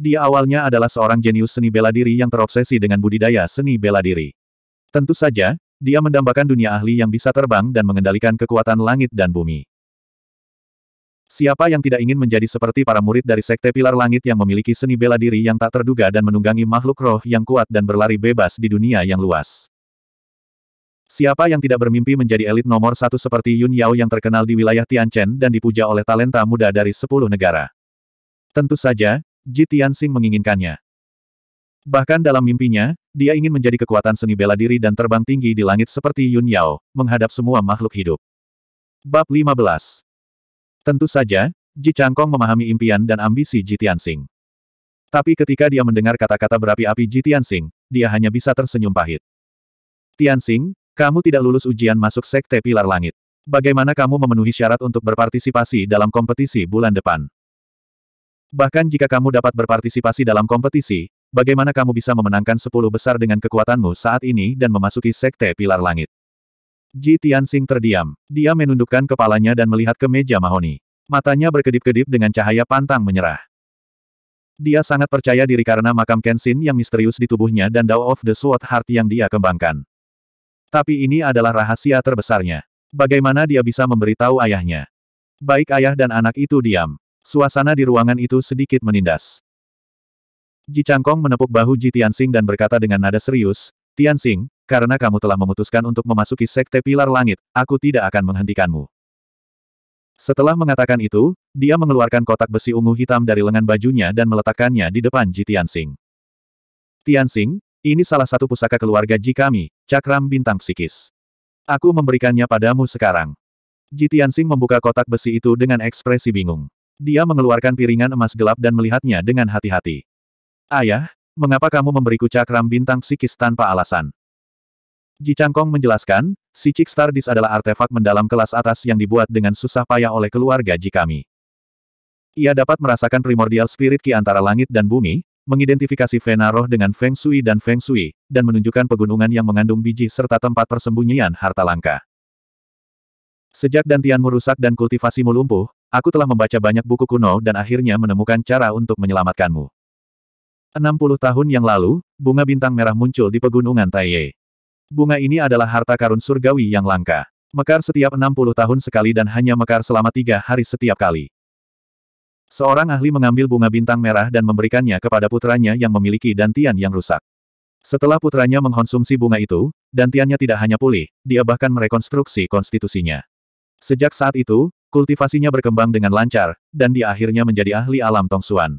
Dia awalnya adalah seorang jenius seni bela diri yang terobsesi dengan budidaya seni bela diri. Tentu saja, dia mendambakan dunia ahli yang bisa terbang dan mengendalikan kekuatan langit dan bumi. Siapa yang tidak ingin menjadi seperti para murid dari Sekte Pilar Langit yang memiliki seni bela diri yang tak terduga dan menunggangi makhluk roh yang kuat dan berlari bebas di dunia yang luas? Siapa yang tidak bermimpi menjadi elit nomor satu seperti Yun Yao yang terkenal di wilayah Tianchen dan dipuja oleh talenta muda dari sepuluh negara? Tentu saja, Ji Tianxing menginginkannya. Bahkan dalam mimpinya, dia ingin menjadi kekuatan seni bela diri dan terbang tinggi di langit seperti Yun Yao, menghadap semua makhluk hidup. Bab 15 Tentu saja, Ji Changkong memahami impian dan ambisi Ji Tianxing. Tapi ketika dia mendengar kata-kata berapi-api Ji Tianxing, dia hanya bisa tersenyum pahit. Tianxing, kamu tidak lulus ujian masuk Sekte Pilar Langit. Bagaimana kamu memenuhi syarat untuk berpartisipasi dalam kompetisi bulan depan? Bahkan jika kamu dapat berpartisipasi dalam kompetisi, bagaimana kamu bisa memenangkan sepuluh besar dengan kekuatanmu saat ini dan memasuki Sekte Pilar Langit? Ji Tianxing terdiam. Dia menundukkan kepalanya dan melihat ke meja mahoni. Matanya berkedip-kedip dengan cahaya pantang menyerah. Dia sangat percaya diri karena makam Kenshin yang misterius di tubuhnya dan Dao of the Sword Heart yang dia kembangkan. Tapi ini adalah rahasia terbesarnya. Bagaimana dia bisa memberitahu ayahnya? Baik ayah dan anak itu diam. Suasana di ruangan itu sedikit menindas. Ji Changkong menepuk bahu Ji Tianxing dan berkata dengan nada serius, Tianxing, karena kamu telah memutuskan untuk memasuki Sekte Pilar Langit, aku tidak akan menghentikanmu. Setelah mengatakan itu, dia mengeluarkan kotak besi ungu hitam dari lengan bajunya dan meletakkannya di depan Ji Tianxing. Tianxing, ini salah satu pusaka keluarga Ji kami, cakram bintang psikis. Aku memberikannya padamu sekarang. Ji Tianxing membuka kotak besi itu dengan ekspresi bingung. Dia mengeluarkan piringan emas gelap dan melihatnya dengan hati-hati. Ayah, mengapa kamu memberiku cakram bintang psikis tanpa alasan? Ji Changkong menjelaskan, si Cik Stardis adalah artefak mendalam kelas atas yang dibuat dengan susah payah oleh keluarga Ji kami. Ia dapat merasakan primordial spirit ki antara langit dan bumi, mengidentifikasi Vena roh dengan Feng Shui dan Feng Shui, dan menunjukkan pegunungan yang mengandung biji serta tempat persembunyian harta langka. Sejak dantianmu rusak dan kultivasimu lumpuh, aku telah membaca banyak buku kuno dan akhirnya menemukan cara untuk menyelamatkanmu. 60 tahun yang lalu, bunga bintang merah muncul di pegunungan Taiye. Bunga ini adalah harta karun surgawi yang langka. Mekar setiap 60 tahun sekali dan hanya mekar selama tiga hari setiap kali. Seorang ahli mengambil bunga bintang merah dan memberikannya kepada putranya yang memiliki dantian yang rusak. Setelah putranya mengkonsumsi bunga itu, dantiannya tidak hanya pulih, dia bahkan merekonstruksi konstitusinya. Sejak saat itu, kultivasinya berkembang dengan lancar, dan dia akhirnya menjadi ahli alam Tongsuan.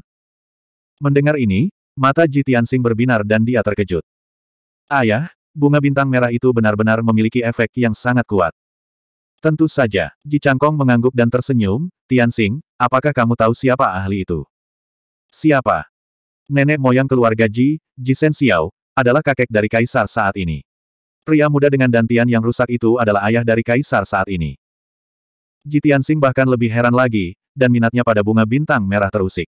Mendengar ini, Mata Jitian Sing berbinar dan dia terkejut. Ayah, bunga bintang merah itu benar-benar memiliki efek yang sangat kuat. Tentu saja, Ji Changkong mengangguk dan tersenyum, Tian apakah kamu tahu siapa ahli itu? Siapa? Nenek moyang keluarga Ji, Ji Sen Xiao, adalah kakek dari kaisar saat ini. Pria muda dengan dantian yang rusak itu adalah ayah dari kaisar saat ini. Ji Tianxing bahkan lebih heran lagi, dan minatnya pada bunga bintang merah terusik.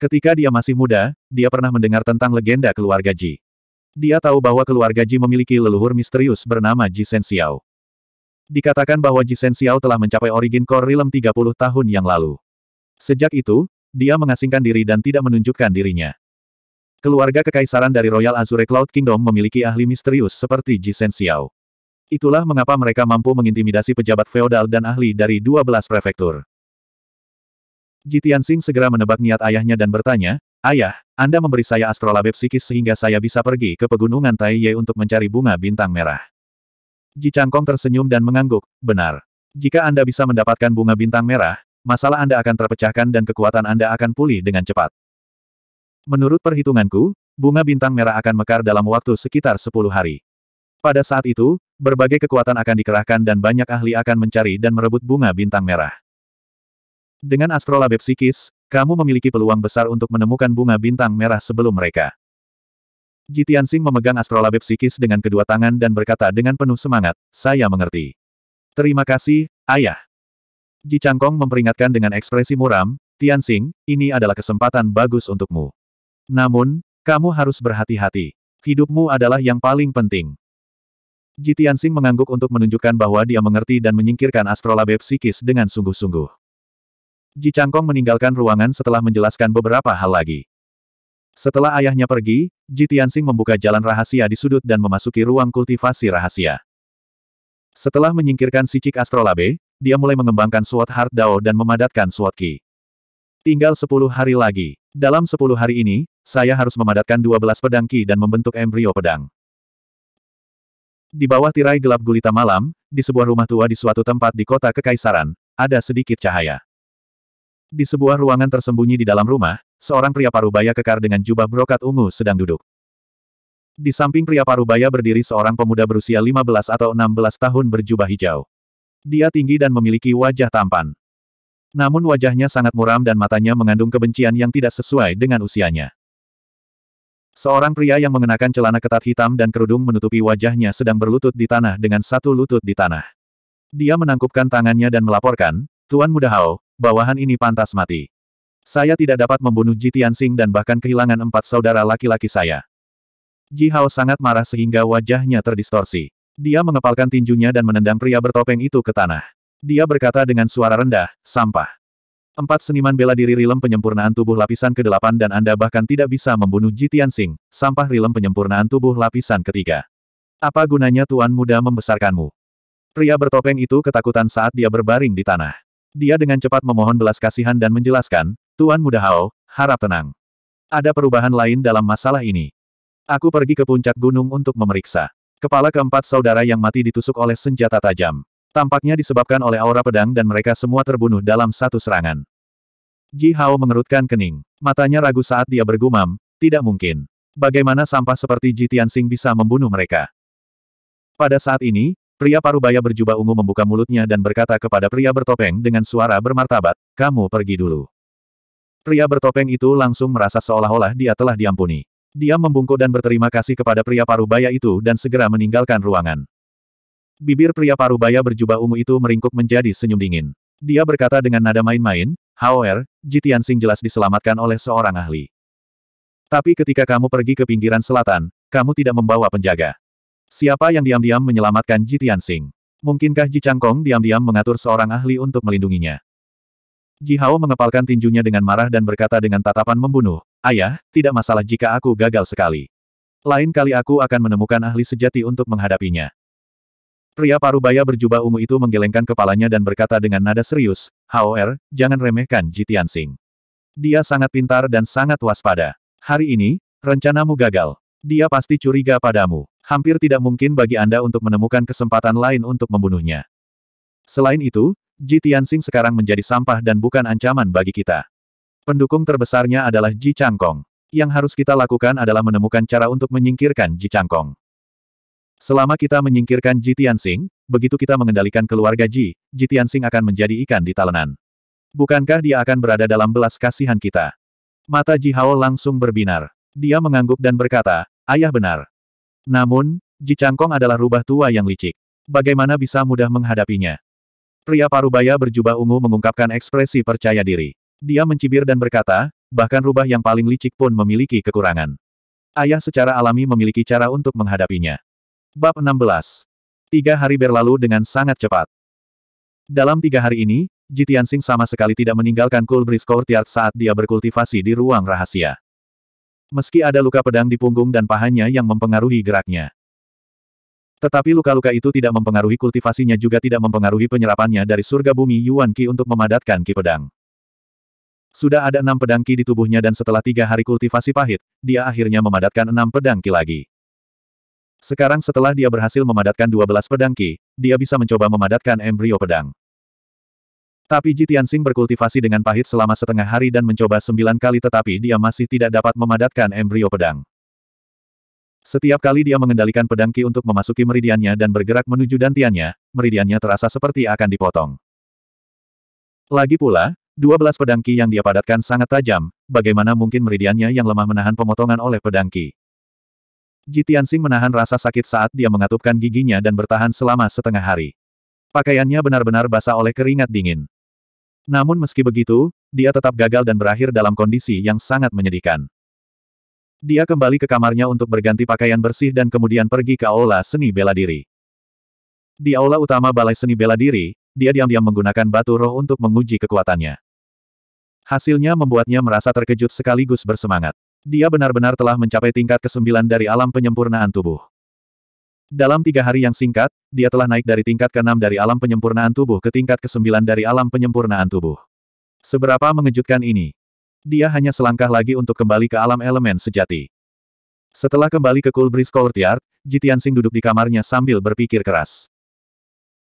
Ketika dia masih muda, dia pernah mendengar tentang legenda keluarga Ji. Dia tahu bahwa keluarga Ji memiliki leluhur misterius bernama Ji Sen Xiao. Dikatakan bahwa Ji Sen Xiao telah mencapai origin core realm 30 tahun yang lalu. Sejak itu, dia mengasingkan diri dan tidak menunjukkan dirinya. Keluarga kekaisaran dari Royal Azure Cloud Kingdom memiliki ahli misterius seperti Ji Sen Xiao. Itulah mengapa mereka mampu mengintimidasi pejabat feodal dan ahli dari 12 prefektur. Jitian Sing segera menebak niat ayahnya dan bertanya, Ayah, Anda memberi saya astrolabe psikis sehingga saya bisa pergi ke pegunungan Taiye untuk mencari bunga bintang merah. Ji Changkong tersenyum dan mengangguk, benar. Jika Anda bisa mendapatkan bunga bintang merah, masalah Anda akan terpecahkan dan kekuatan Anda akan pulih dengan cepat. Menurut perhitunganku, bunga bintang merah akan mekar dalam waktu sekitar 10 hari. Pada saat itu, berbagai kekuatan akan dikerahkan dan banyak ahli akan mencari dan merebut bunga bintang merah. Dengan astrolabe psikis, kamu memiliki peluang besar untuk menemukan bunga bintang merah sebelum mereka. Jitian Sing memegang astrolabe psikis dengan kedua tangan dan berkata dengan penuh semangat, saya mengerti. Terima kasih, ayah. Ji Changkong memperingatkan dengan ekspresi muram, Tian ini adalah kesempatan bagus untukmu. Namun, kamu harus berhati-hati. Hidupmu adalah yang paling penting. Ji Tian mengangguk untuk menunjukkan bahwa dia mengerti dan menyingkirkan astrolabe psikis dengan sungguh-sungguh. Ji Changkong meninggalkan ruangan setelah menjelaskan beberapa hal lagi. Setelah ayahnya pergi, Ji Tianxing membuka jalan rahasia di sudut dan memasuki ruang kultivasi rahasia. Setelah menyingkirkan Sicik Astrolabe, dia mulai mengembangkan suat hard Dao dan memadatkan suat Qi. Tinggal 10 hari lagi. Dalam 10 hari ini, saya harus memadatkan 12 pedang Qi dan membentuk embrio pedang. Di bawah tirai gelap gulita malam, di sebuah rumah tua di suatu tempat di kota Kekaisaran, ada sedikit cahaya. Di sebuah ruangan tersembunyi di dalam rumah, seorang pria parubaya kekar dengan jubah brokat ungu sedang duduk. Di samping pria parubaya berdiri seorang pemuda berusia 15 atau 16 tahun berjubah hijau. Dia tinggi dan memiliki wajah tampan. Namun wajahnya sangat muram dan matanya mengandung kebencian yang tidak sesuai dengan usianya. Seorang pria yang mengenakan celana ketat hitam dan kerudung menutupi wajahnya sedang berlutut di tanah dengan satu lutut di tanah. Dia menangkupkan tangannya dan melaporkan, Tuan Muda Hao, bawahan ini pantas mati. Saya tidak dapat membunuh Ji Tianxing dan bahkan kehilangan empat saudara laki-laki saya. Ji Hao sangat marah sehingga wajahnya terdistorsi. Dia mengepalkan tinjunya dan menendang pria bertopeng itu ke tanah. Dia berkata dengan suara rendah, sampah. Empat seniman bela diri rilem penyempurnaan tubuh lapisan ke-8 dan Anda bahkan tidak bisa membunuh Ji Tianxing, sampah rilem penyempurnaan tubuh lapisan ketiga. Apa gunanya Tuan Muda membesarkanmu? Pria bertopeng itu ketakutan saat dia berbaring di tanah. Dia dengan cepat memohon belas kasihan dan menjelaskan, Tuan Muda Hao, harap tenang. Ada perubahan lain dalam masalah ini. Aku pergi ke puncak gunung untuk memeriksa. Kepala keempat saudara yang mati ditusuk oleh senjata tajam. Tampaknya disebabkan oleh aura pedang dan mereka semua terbunuh dalam satu serangan. Ji Hao mengerutkan kening. Matanya ragu saat dia bergumam, tidak mungkin. Bagaimana sampah seperti Ji Tianxing bisa membunuh mereka? Pada saat ini, Pria parubaya berjubah ungu membuka mulutnya dan berkata kepada pria bertopeng dengan suara bermartabat, kamu pergi dulu. Pria bertopeng itu langsung merasa seolah-olah dia telah diampuni. Dia membungkuk dan berterima kasih kepada pria parubaya itu dan segera meninggalkan ruangan. Bibir pria parubaya berjubah ungu itu meringkuk menjadi senyum dingin. Dia berkata dengan nada main-main, However, Jitian Sing jelas diselamatkan oleh seorang ahli. Tapi ketika kamu pergi ke pinggiran selatan, kamu tidak membawa penjaga. Siapa yang diam-diam menyelamatkan Ji Tianxing? Mungkinkah Ji Changkong diam-diam mengatur seorang ahli untuk melindunginya? Ji Hao mengepalkan tinjunya dengan marah dan berkata dengan tatapan membunuh, Ayah, tidak masalah jika aku gagal sekali. Lain kali aku akan menemukan ahli sejati untuk menghadapinya. Pria parubaya berjubah ungu itu menggelengkan kepalanya dan berkata dengan nada serius, Hao Er, jangan remehkan Ji Tianxing. Dia sangat pintar dan sangat waspada. Hari ini, rencanamu gagal. Dia pasti curiga padamu hampir tidak mungkin bagi Anda untuk menemukan kesempatan lain untuk membunuhnya. Selain itu, Ji Tianxing sekarang menjadi sampah dan bukan ancaman bagi kita. Pendukung terbesarnya adalah Ji Changkong. Yang harus kita lakukan adalah menemukan cara untuk menyingkirkan Ji Changkong. Selama kita menyingkirkan Ji Tianxing, begitu kita mengendalikan keluarga Ji, Ji Tianxing akan menjadi ikan di talenan. Bukankah dia akan berada dalam belas kasihan kita? Mata Ji Hao langsung berbinar. Dia mengangguk dan berkata, Ayah benar. Namun, Ji Changkong adalah rubah tua yang licik. Bagaimana bisa mudah menghadapinya? Pria parubaya berjubah ungu mengungkapkan ekspresi percaya diri. Dia mencibir dan berkata, bahkan rubah yang paling licik pun memiliki kekurangan. Ayah secara alami memiliki cara untuk menghadapinya. Bab 16. Tiga hari berlalu dengan sangat cepat. Dalam tiga hari ini, Jitian Sing sama sekali tidak meninggalkan Cool Courtyard saat dia berkultivasi di ruang rahasia meski ada luka pedang di punggung dan pahanya yang mempengaruhi geraknya. Tetapi luka-luka itu tidak mempengaruhi kultivasinya juga tidak mempengaruhi penyerapannya dari surga bumi Yuan Qi untuk memadatkan Qi pedang. Sudah ada enam pedang Qi di tubuhnya dan setelah tiga hari kultivasi pahit, dia akhirnya memadatkan enam pedang Qi lagi. Sekarang setelah dia berhasil memadatkan dua belas pedang Qi, dia bisa mencoba memadatkan embrio pedang. Tapi Ji Tianxing berkultivasi dengan pahit selama setengah hari dan mencoba sembilan kali tetapi dia masih tidak dapat memadatkan embrio pedang. Setiap kali dia mengendalikan pedang Ki untuk memasuki meridiannya dan bergerak menuju dantiannya, meridiannya terasa seperti akan dipotong. Lagi pula, dua belas pedang Ki yang dia padatkan sangat tajam, bagaimana mungkin meridiannya yang lemah menahan pemotongan oleh pedang Ki. Ji Tianxing menahan rasa sakit saat dia mengatupkan giginya dan bertahan selama setengah hari. Pakaiannya benar-benar basah oleh keringat dingin. Namun meski begitu, dia tetap gagal dan berakhir dalam kondisi yang sangat menyedihkan. Dia kembali ke kamarnya untuk berganti pakaian bersih dan kemudian pergi ke aula seni bela diri. Di aula utama Balai Seni Bela Diri, dia diam-diam menggunakan batu roh untuk menguji kekuatannya. Hasilnya membuatnya merasa terkejut sekaligus bersemangat. Dia benar-benar telah mencapai tingkat ke-9 dari alam penyempurnaan tubuh. Dalam tiga hari yang singkat, dia telah naik dari tingkat ke-6 dari alam penyempurnaan tubuh ke tingkat ke-9 dari alam penyempurnaan tubuh. Seberapa mengejutkan ini? Dia hanya selangkah lagi untuk kembali ke alam elemen sejati. Setelah kembali ke Kulbris Courtyard, Jitian Singh duduk di kamarnya sambil berpikir keras.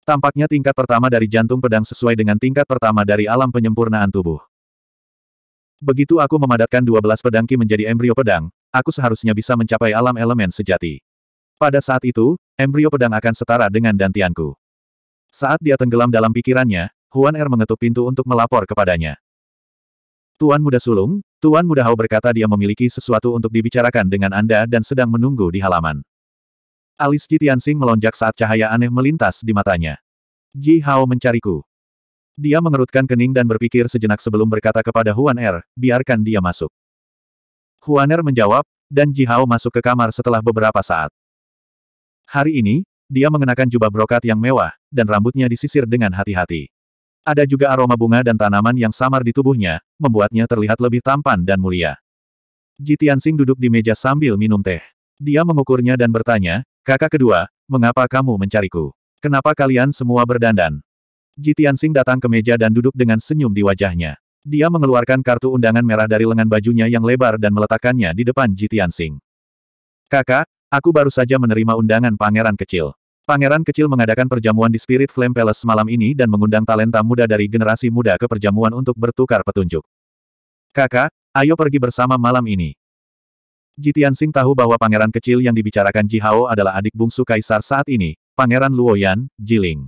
Tampaknya tingkat pertama dari jantung pedang sesuai dengan tingkat pertama dari alam penyempurnaan tubuh. Begitu aku memadatkan 12 pedangki menjadi embrio pedang, aku seharusnya bisa mencapai alam elemen sejati. Pada saat itu, embrio pedang akan setara dengan dantianku. Saat dia tenggelam dalam pikirannya, Huan Er mengetuk pintu untuk melapor kepadanya. Tuan Muda Sulung, Tuan Muda Hao berkata dia memiliki sesuatu untuk dibicarakan dengan Anda dan sedang menunggu di halaman. Alis Ji Tianxing melonjak saat cahaya aneh melintas di matanya. Ji Hao mencariku. Dia mengerutkan kening dan berpikir sejenak sebelum berkata kepada Huan Er, biarkan dia masuk. Huan Er menjawab, dan Ji Hao masuk ke kamar setelah beberapa saat. Hari ini, dia mengenakan jubah brokat yang mewah, dan rambutnya disisir dengan hati-hati. Ada juga aroma bunga dan tanaman yang samar di tubuhnya, membuatnya terlihat lebih tampan dan mulia. Jitian duduk di meja sambil minum teh. Dia mengukurnya dan bertanya, kakak kedua, mengapa kamu mencariku? Kenapa kalian semua berdandan? Jitian datang ke meja dan duduk dengan senyum di wajahnya. Dia mengeluarkan kartu undangan merah dari lengan bajunya yang lebar dan meletakkannya di depan Jitian Kakak, Aku baru saja menerima undangan pangeran kecil. Pangeran kecil mengadakan perjamuan di Spirit Flame Palace malam ini dan mengundang talenta muda dari generasi muda ke perjamuan untuk bertukar petunjuk. Kakak, ayo pergi bersama malam ini. Jitian Sing tahu bahwa pangeran kecil yang dibicarakan Jihao adalah adik bungsu kaisar saat ini, Pangeran Luoyan, Jiling.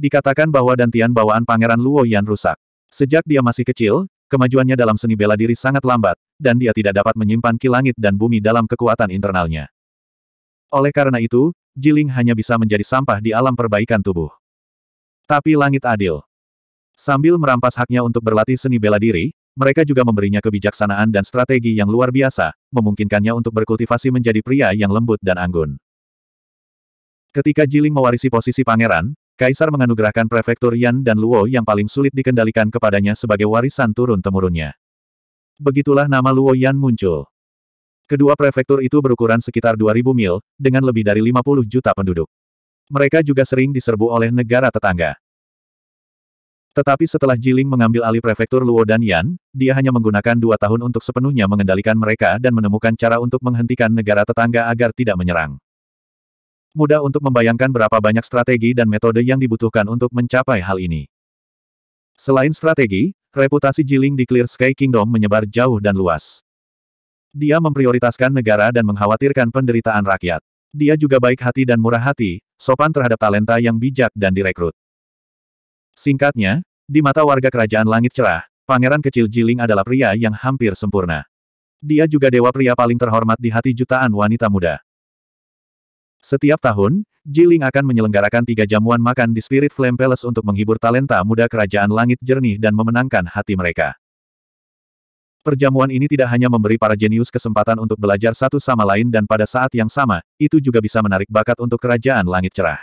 Dikatakan bahwa dantian bawaan Pangeran Luoyan rusak. Sejak dia masih kecil, kemajuannya dalam seni bela diri sangat lambat, dan dia tidak dapat menyimpan kilangit dan bumi dalam kekuatan internalnya. Oleh karena itu, Jiling hanya bisa menjadi sampah di alam perbaikan tubuh. Tapi langit adil. Sambil merampas haknya untuk berlatih seni bela diri, mereka juga memberinya kebijaksanaan dan strategi yang luar biasa, memungkinkannya untuk berkultivasi menjadi pria yang lembut dan anggun. Ketika Jiling mewarisi posisi pangeran, Kaisar menganugerahkan prefektur Yan dan Luo yang paling sulit dikendalikan kepadanya sebagai warisan turun-temurunnya. Begitulah nama Luo Yan muncul. Kedua prefektur itu berukuran sekitar 2.000 mil, dengan lebih dari 50 juta penduduk. Mereka juga sering diserbu oleh negara tetangga. Tetapi setelah Jiling mengambil alih prefektur Luo dan Yan, dia hanya menggunakan dua tahun untuk sepenuhnya mengendalikan mereka dan menemukan cara untuk menghentikan negara tetangga agar tidak menyerang. Mudah untuk membayangkan berapa banyak strategi dan metode yang dibutuhkan untuk mencapai hal ini. Selain strategi, reputasi Jiling di Clear Sky Kingdom menyebar jauh dan luas. Dia memprioritaskan negara dan mengkhawatirkan penderitaan rakyat. Dia juga baik hati dan murah hati, sopan terhadap talenta yang bijak dan direkrut. Singkatnya, di mata warga kerajaan langit cerah, pangeran kecil Jiling adalah pria yang hampir sempurna. Dia juga dewa pria paling terhormat di hati jutaan wanita muda. Setiap tahun, Jiling akan menyelenggarakan tiga jamuan makan di Spirit Flame Palace untuk menghibur talenta muda kerajaan langit jernih dan memenangkan hati mereka. Perjamuan ini tidak hanya memberi para jenius kesempatan untuk belajar satu sama lain dan pada saat yang sama, itu juga bisa menarik bakat untuk kerajaan langit cerah.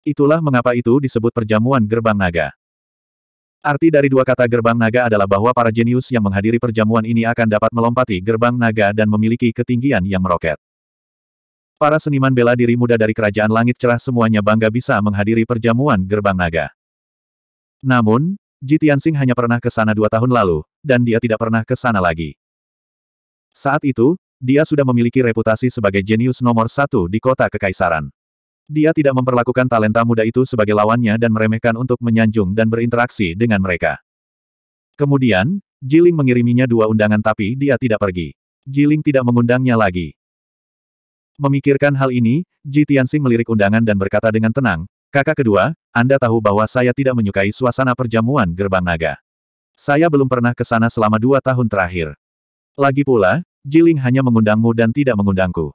Itulah mengapa itu disebut perjamuan gerbang naga. Arti dari dua kata gerbang naga adalah bahwa para jenius yang menghadiri perjamuan ini akan dapat melompati gerbang naga dan memiliki ketinggian yang meroket. Para seniman bela diri muda dari kerajaan langit cerah semuanya bangga bisa menghadiri perjamuan gerbang naga. Namun, Ji Tianxing hanya pernah ke sana dua tahun lalu, dan dia tidak pernah ke sana lagi. Saat itu, dia sudah memiliki reputasi sebagai jenius nomor satu di kota Kekaisaran. Dia tidak memperlakukan talenta muda itu sebagai lawannya dan meremehkan untuk menyanjung dan berinteraksi dengan mereka. Kemudian, Jiling mengiriminya dua undangan tapi dia tidak pergi. Jiling tidak mengundangnya lagi. Memikirkan hal ini, Ji Tianxing melirik undangan dan berkata dengan tenang, kakak kedua, anda tahu bahwa saya tidak menyukai suasana perjamuan gerbang naga. Saya belum pernah ke sana selama dua tahun terakhir. Lagi pula, Jiling hanya mengundangmu dan tidak mengundangku.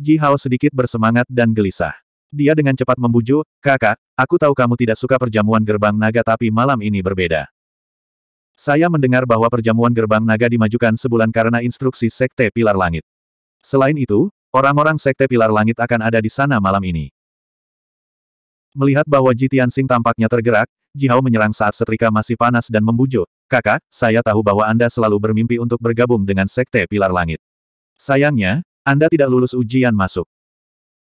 Ji Hao sedikit bersemangat dan gelisah. Dia dengan cepat membujuk, kakak, aku tahu kamu tidak suka perjamuan gerbang naga tapi malam ini berbeda. Saya mendengar bahwa perjamuan gerbang naga dimajukan sebulan karena instruksi Sekte Pilar Langit. Selain itu, orang-orang Sekte Pilar Langit akan ada di sana malam ini. Melihat bahwa Ji Tianxing tampaknya tergerak, Ji Hao menyerang saat setrika masih panas dan membujuk, Kakak, saya tahu bahwa Anda selalu bermimpi untuk bergabung dengan Sekte Pilar Langit. Sayangnya, Anda tidak lulus ujian masuk.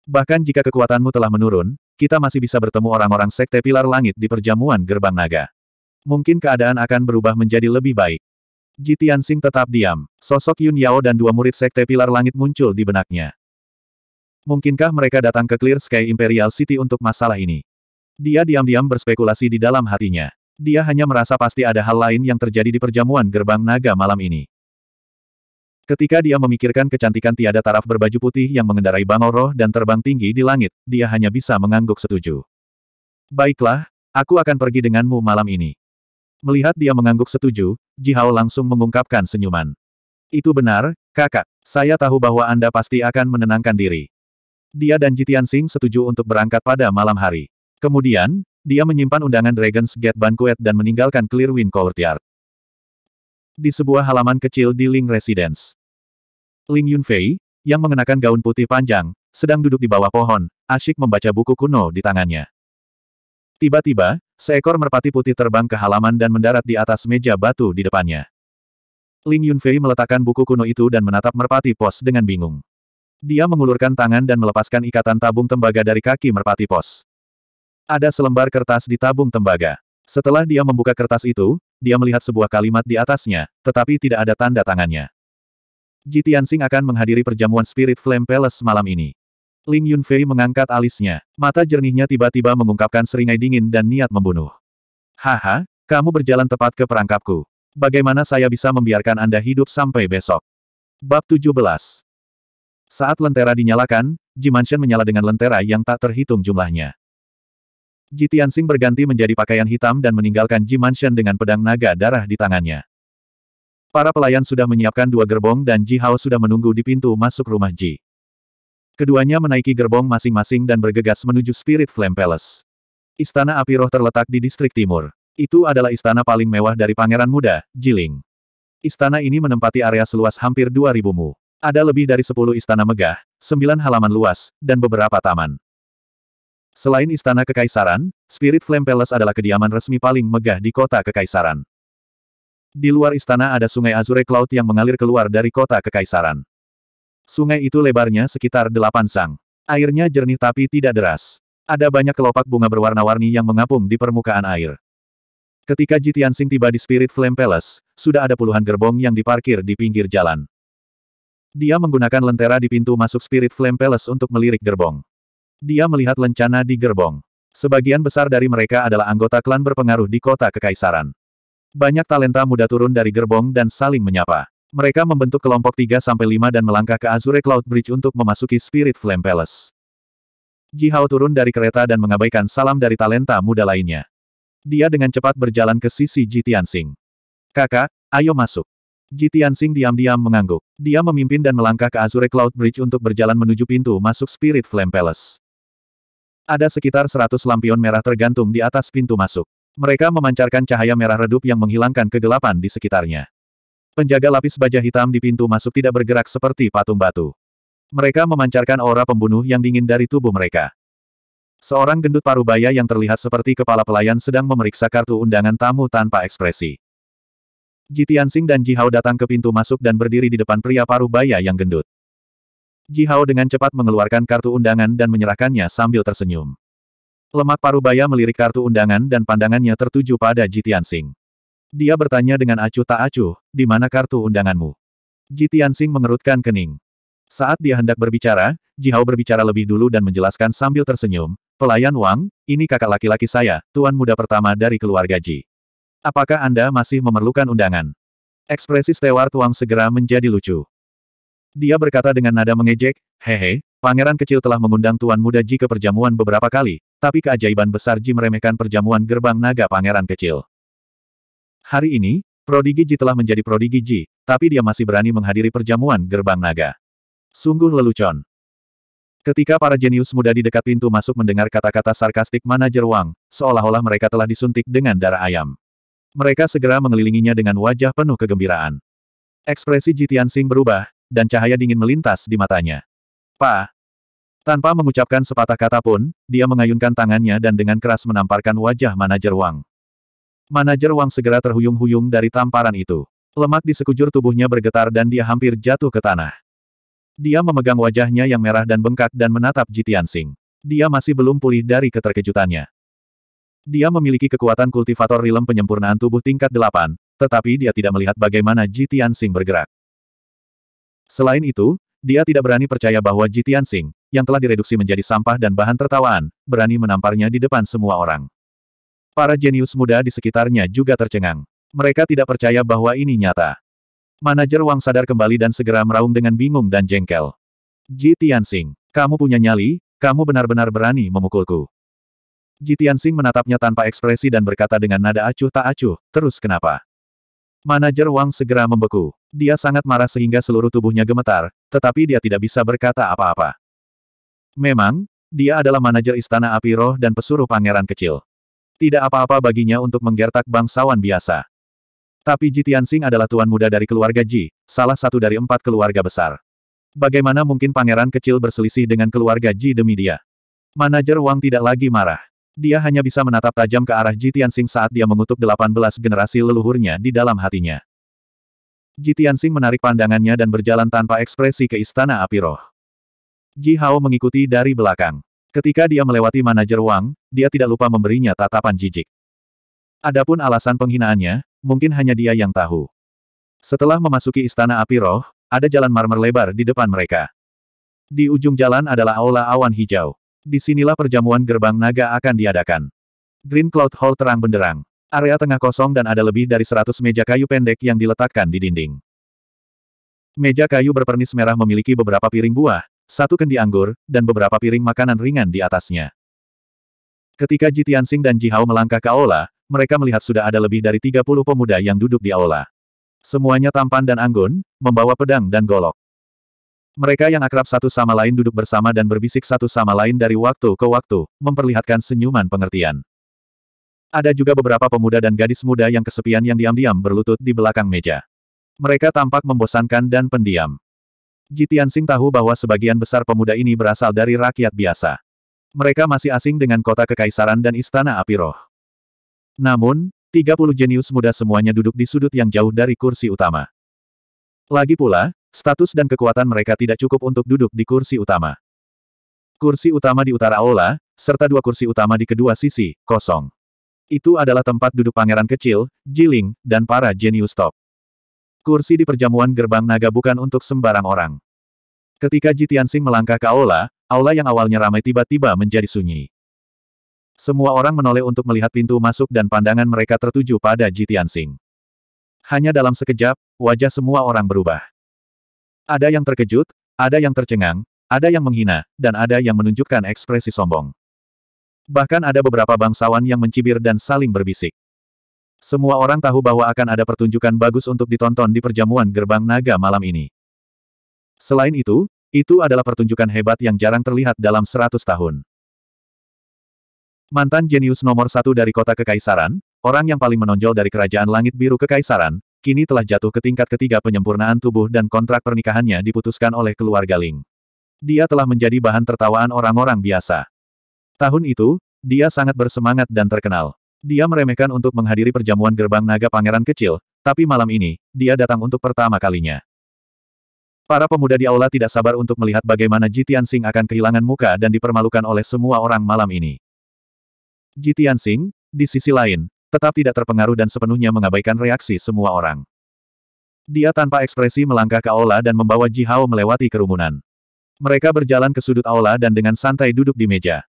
Bahkan jika kekuatanmu telah menurun, kita masih bisa bertemu orang-orang Sekte Pilar Langit di perjamuan Gerbang Naga. Mungkin keadaan akan berubah menjadi lebih baik. Ji Tianxing tetap diam. Sosok Yun Yao dan dua murid Sekte Pilar Langit muncul di benaknya. Mungkinkah mereka datang ke Clear Sky Imperial City untuk masalah ini? Dia diam-diam berspekulasi di dalam hatinya. Dia hanya merasa pasti ada hal lain yang terjadi di perjamuan gerbang naga malam ini. Ketika dia memikirkan kecantikan tiada taraf berbaju putih yang mengendarai bangau roh dan terbang tinggi di langit, dia hanya bisa mengangguk setuju. Baiklah, aku akan pergi denganmu malam ini. Melihat dia mengangguk setuju, Ji Hao langsung mengungkapkan senyuman. Itu benar, kakak. Saya tahu bahwa Anda pasti akan menenangkan diri. Dia dan Jitian Singh setuju untuk berangkat pada malam hari. Kemudian, dia menyimpan undangan Dragon's Gate Banquet dan meninggalkan Clearwind Courtyard. Di sebuah halaman kecil di Ling Residence. Ling Yunfei, yang mengenakan gaun putih panjang, sedang duduk di bawah pohon, asyik membaca buku kuno di tangannya. Tiba-tiba, seekor merpati putih terbang ke halaman dan mendarat di atas meja batu di depannya. Ling Yunfei meletakkan buku kuno itu dan menatap merpati pos dengan bingung. Dia mengulurkan tangan dan melepaskan ikatan tabung tembaga dari kaki merpati pos. Ada selembar kertas di tabung tembaga. Setelah dia membuka kertas itu, dia melihat sebuah kalimat di atasnya, tetapi tidak ada tanda tangannya. Ji Tianxing akan menghadiri perjamuan Spirit Flame Palace malam ini. Ling Yunfei mengangkat alisnya. Mata jernihnya tiba-tiba mengungkapkan seringai dingin dan niat membunuh. Haha, kamu berjalan tepat ke perangkapku. Bagaimana saya bisa membiarkan Anda hidup sampai besok? Bab 17. Saat lentera dinyalakan, Ji Mansion menyala dengan lentera yang tak terhitung jumlahnya. Ji Tianxing berganti menjadi pakaian hitam dan meninggalkan Ji Mansion dengan pedang naga darah di tangannya. Para pelayan sudah menyiapkan dua gerbong dan Ji Hao sudah menunggu di pintu masuk rumah Ji. Keduanya menaiki gerbong masing-masing dan bergegas menuju Spirit Flame Palace. Istana Api Roh terletak di distrik timur. Itu adalah istana paling mewah dari pangeran muda, Jiling. Istana ini menempati area seluas hampir 2000 mu. Ada lebih dari sepuluh istana megah, sembilan halaman luas, dan beberapa taman. Selain istana kekaisaran, Spirit Flame Palace adalah kediaman resmi paling megah di kota kekaisaran. Di luar istana ada sungai Azure Cloud yang mengalir keluar dari kota kekaisaran. Sungai itu lebarnya sekitar delapan sang. Airnya jernih tapi tidak deras. Ada banyak kelopak bunga berwarna-warni yang mengapung di permukaan air. Ketika Jitian Sing tiba di Spirit Flame Palace, sudah ada puluhan gerbong yang diparkir di pinggir jalan. Dia menggunakan lentera di pintu masuk Spirit Flame Palace untuk melirik gerbong. Dia melihat lencana di gerbong. Sebagian besar dari mereka adalah anggota klan berpengaruh di kota kekaisaran. Banyak talenta muda turun dari gerbong dan saling menyapa. Mereka membentuk kelompok 3-5 dan melangkah ke Azure Cloud Bridge untuk memasuki Spirit Flame Palace. Ji Hao turun dari kereta dan mengabaikan salam dari talenta muda lainnya. Dia dengan cepat berjalan ke sisi Ji Tianxing. Kakak, ayo masuk. Ji Tianxing diam-diam mengangguk. Dia memimpin dan melangkah ke Azure Cloud Bridge untuk berjalan menuju pintu masuk Spirit Flame Palace. Ada sekitar 100 lampion merah tergantung di atas pintu masuk. Mereka memancarkan cahaya merah redup yang menghilangkan kegelapan di sekitarnya. Penjaga lapis baja hitam di pintu masuk tidak bergerak seperti patung batu. Mereka memancarkan aura pembunuh yang dingin dari tubuh mereka. Seorang gendut parubaya yang terlihat seperti kepala pelayan sedang memeriksa kartu undangan tamu tanpa ekspresi. Ji Tianxing dan Ji Hao datang ke pintu masuk dan berdiri di depan pria paruh baya yang gendut. Ji Hao dengan cepat mengeluarkan kartu undangan dan menyerahkannya sambil tersenyum. Lemak paruh baya melirik kartu undangan dan pandangannya tertuju pada Ji Tianxing. Dia bertanya dengan acuh tak acuh, di mana kartu undanganmu? Ji Tianxing mengerutkan kening. Saat dia hendak berbicara, Ji Hao berbicara lebih dulu dan menjelaskan sambil tersenyum, Pelayan Wang, ini kakak laki-laki saya, tuan muda pertama dari keluarga Ji. Apakah Anda masih memerlukan undangan? Ekspresi Stewart Wang segera menjadi lucu. Dia berkata dengan nada mengejek, Hehe, pangeran kecil telah mengundang Tuan Muda Ji ke perjamuan beberapa kali, tapi keajaiban besar Ji meremehkan perjamuan gerbang naga pangeran kecil. Hari ini, Prodigi Ji telah menjadi Prodigi Ji, tapi dia masih berani menghadiri perjamuan gerbang naga. Sungguh lelucon. Ketika para jenius muda di dekat pintu masuk mendengar kata-kata sarkastik manajer Wang, seolah-olah mereka telah disuntik dengan darah ayam. Mereka segera mengelilinginya dengan wajah penuh kegembiraan. Ekspresi Jitian Sing berubah, dan cahaya dingin melintas di matanya. Pa! Tanpa mengucapkan sepatah kata pun, dia mengayunkan tangannya dan dengan keras menamparkan wajah manajer Wang. Manajer Wang segera terhuyung-huyung dari tamparan itu. Lemak di sekujur tubuhnya bergetar dan dia hampir jatuh ke tanah. Dia memegang wajahnya yang merah dan bengkak dan menatap Jitian Sing. Dia masih belum pulih dari keterkejutannya. Dia memiliki kekuatan kultivator rilem penyempurnaan tubuh tingkat 8, tetapi dia tidak melihat bagaimana Jitian Sing bergerak. Selain itu, dia tidak berani percaya bahwa Jitian Sing, yang telah direduksi menjadi sampah dan bahan tertawaan, berani menamparnya di depan semua orang. Para jenius muda di sekitarnya juga tercengang. Mereka tidak percaya bahwa ini nyata. Manajer Wang sadar kembali dan segera meraung dengan bingung dan jengkel. Ji Tianxing, kamu punya nyali, kamu benar-benar berani memukulku. Jitian Sing menatapnya tanpa ekspresi dan berkata dengan nada acuh tak acuh, terus kenapa? Manajer Wang segera membeku. Dia sangat marah sehingga seluruh tubuhnya gemetar, tetapi dia tidak bisa berkata apa-apa. Memang, dia adalah manajer Istana Api Roh dan pesuruh pangeran kecil. Tidak apa-apa baginya untuk menggertak bangsawan biasa. Tapi Jitian Sing adalah tuan muda dari keluarga Ji, salah satu dari empat keluarga besar. Bagaimana mungkin pangeran kecil berselisih dengan keluarga Ji demi dia? Manajer Wang tidak lagi marah. Dia hanya bisa menatap tajam ke arah Ji Tianxing saat dia mengutuk 18 generasi leluhurnya di dalam hatinya. Ji Tianxing menarik pandangannya dan berjalan tanpa ekspresi ke Istana Api Roh. Ji Hao mengikuti dari belakang. Ketika dia melewati manajer Wang, dia tidak lupa memberinya tatapan jijik. Adapun alasan penghinaannya, mungkin hanya dia yang tahu. Setelah memasuki Istana Api Roh, ada jalan marmer lebar di depan mereka. Di ujung jalan adalah aula awan hijau. Di sinilah perjamuan gerbang naga akan diadakan. Green Cloud Hall terang benderang. Area tengah kosong dan ada lebih dari 100 meja kayu pendek yang diletakkan di dinding. Meja kayu berpernis merah memiliki beberapa piring buah, satu kendi anggur, dan beberapa piring makanan ringan di atasnya. Ketika Ji Tianxing dan Ji Hao melangkah ke aula, mereka melihat sudah ada lebih dari 30 pemuda yang duduk di aula. Semuanya tampan dan anggun, membawa pedang dan golok. Mereka yang akrab satu sama lain duduk bersama dan berbisik satu sama lain dari waktu ke waktu, memperlihatkan senyuman pengertian. Ada juga beberapa pemuda dan gadis muda yang kesepian yang diam-diam berlutut di belakang meja. Mereka tampak membosankan dan pendiam. Jitian Sing tahu bahwa sebagian besar pemuda ini berasal dari rakyat biasa. Mereka masih asing dengan kota kekaisaran dan istana api roh. Namun, 30 jenius muda semuanya duduk di sudut yang jauh dari kursi utama. Lagi pula, Status dan kekuatan mereka tidak cukup untuk duduk di kursi utama. Kursi utama di utara aula, serta dua kursi utama di kedua sisi, kosong. Itu adalah tempat duduk pangeran kecil, Jiling, dan para jenius top. Kursi di perjamuan gerbang naga bukan untuk sembarang orang. Ketika Jitiansing melangkah ke aula, aula yang awalnya ramai tiba-tiba menjadi sunyi. Semua orang menoleh untuk melihat pintu masuk dan pandangan mereka tertuju pada Jitiansing. Hanya dalam sekejap, wajah semua orang berubah. Ada yang terkejut, ada yang tercengang, ada yang menghina, dan ada yang menunjukkan ekspresi sombong. Bahkan ada beberapa bangsawan yang mencibir dan saling berbisik. Semua orang tahu bahwa akan ada pertunjukan bagus untuk ditonton di perjamuan gerbang naga malam ini. Selain itu, itu adalah pertunjukan hebat yang jarang terlihat dalam 100 tahun. Mantan jenius nomor satu dari kota Kekaisaran, orang yang paling menonjol dari Kerajaan Langit Biru Kekaisaran, kini telah jatuh ke tingkat ketiga penyempurnaan tubuh dan kontrak pernikahannya diputuskan oleh keluarga Ling. Dia telah menjadi bahan tertawaan orang-orang biasa. Tahun itu, dia sangat bersemangat dan terkenal. Dia meremehkan untuk menghadiri perjamuan gerbang naga pangeran kecil, tapi malam ini, dia datang untuk pertama kalinya. Para pemuda di aula tidak sabar untuk melihat bagaimana Jitian Singh akan kehilangan muka dan dipermalukan oleh semua orang malam ini. Jitian Singh, di sisi lain, tetap tidak terpengaruh dan sepenuhnya mengabaikan reaksi semua orang. Dia tanpa ekspresi melangkah ke aula dan membawa Ji Hao melewati kerumunan. Mereka berjalan ke sudut aula dan dengan santai duduk di meja.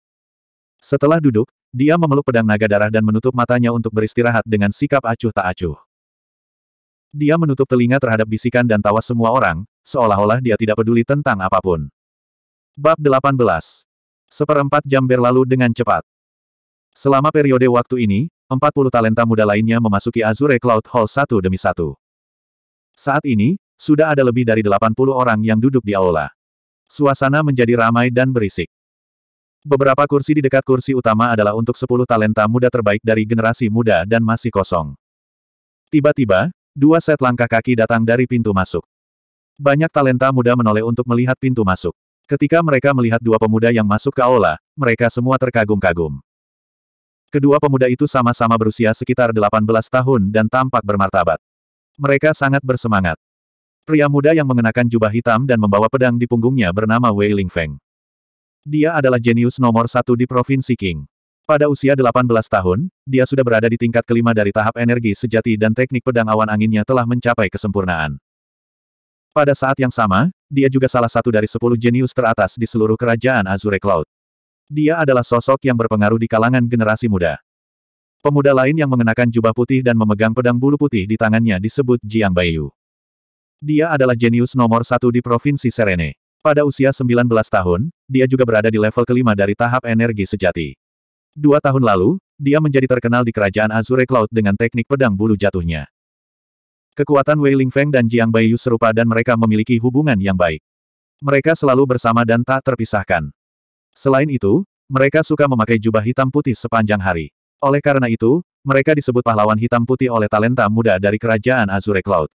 Setelah duduk, dia memeluk pedang naga darah dan menutup matanya untuk beristirahat dengan sikap acuh tak acuh. Dia menutup telinga terhadap bisikan dan tawa semua orang, seolah-olah dia tidak peduli tentang apapun. Bab 18. Seperempat jam berlalu dengan cepat. Selama periode waktu ini, Empat puluh talenta muda lainnya memasuki Azure Cloud Hall satu demi satu. Saat ini, sudah ada lebih dari delapan puluh orang yang duduk di aula. Suasana menjadi ramai dan berisik. Beberapa kursi di dekat kursi utama adalah untuk sepuluh talenta muda terbaik dari generasi muda dan masih kosong. Tiba-tiba, dua set langkah kaki datang dari pintu masuk. Banyak talenta muda menoleh untuk melihat pintu masuk. Ketika mereka melihat dua pemuda yang masuk ke aula, mereka semua terkagum-kagum. Kedua pemuda itu sama-sama berusia sekitar 18 tahun dan tampak bermartabat. Mereka sangat bersemangat. Pria muda yang mengenakan jubah hitam dan membawa pedang di punggungnya bernama Wei Lingfeng. Dia adalah jenius nomor satu di Provinsi King. Pada usia 18 tahun, dia sudah berada di tingkat kelima dari tahap energi sejati dan teknik pedang awan anginnya telah mencapai kesempurnaan. Pada saat yang sama, dia juga salah satu dari sepuluh jenius teratas di seluruh kerajaan Azure Cloud. Dia adalah sosok yang berpengaruh di kalangan generasi muda. Pemuda lain yang mengenakan jubah putih dan memegang pedang bulu putih di tangannya disebut Jiang Baiyu. Dia adalah jenius nomor satu di Provinsi Serene. Pada usia 19 tahun, dia juga berada di level kelima dari tahap energi sejati. Dua tahun lalu, dia menjadi terkenal di kerajaan Azure Cloud dengan teknik pedang bulu jatuhnya. Kekuatan Wei Lingfeng dan Jiang Baiyu serupa dan mereka memiliki hubungan yang baik. Mereka selalu bersama dan tak terpisahkan. Selain itu, mereka suka memakai jubah hitam putih sepanjang hari. Oleh karena itu, mereka disebut pahlawan hitam putih oleh talenta muda dari kerajaan Azure Cloud.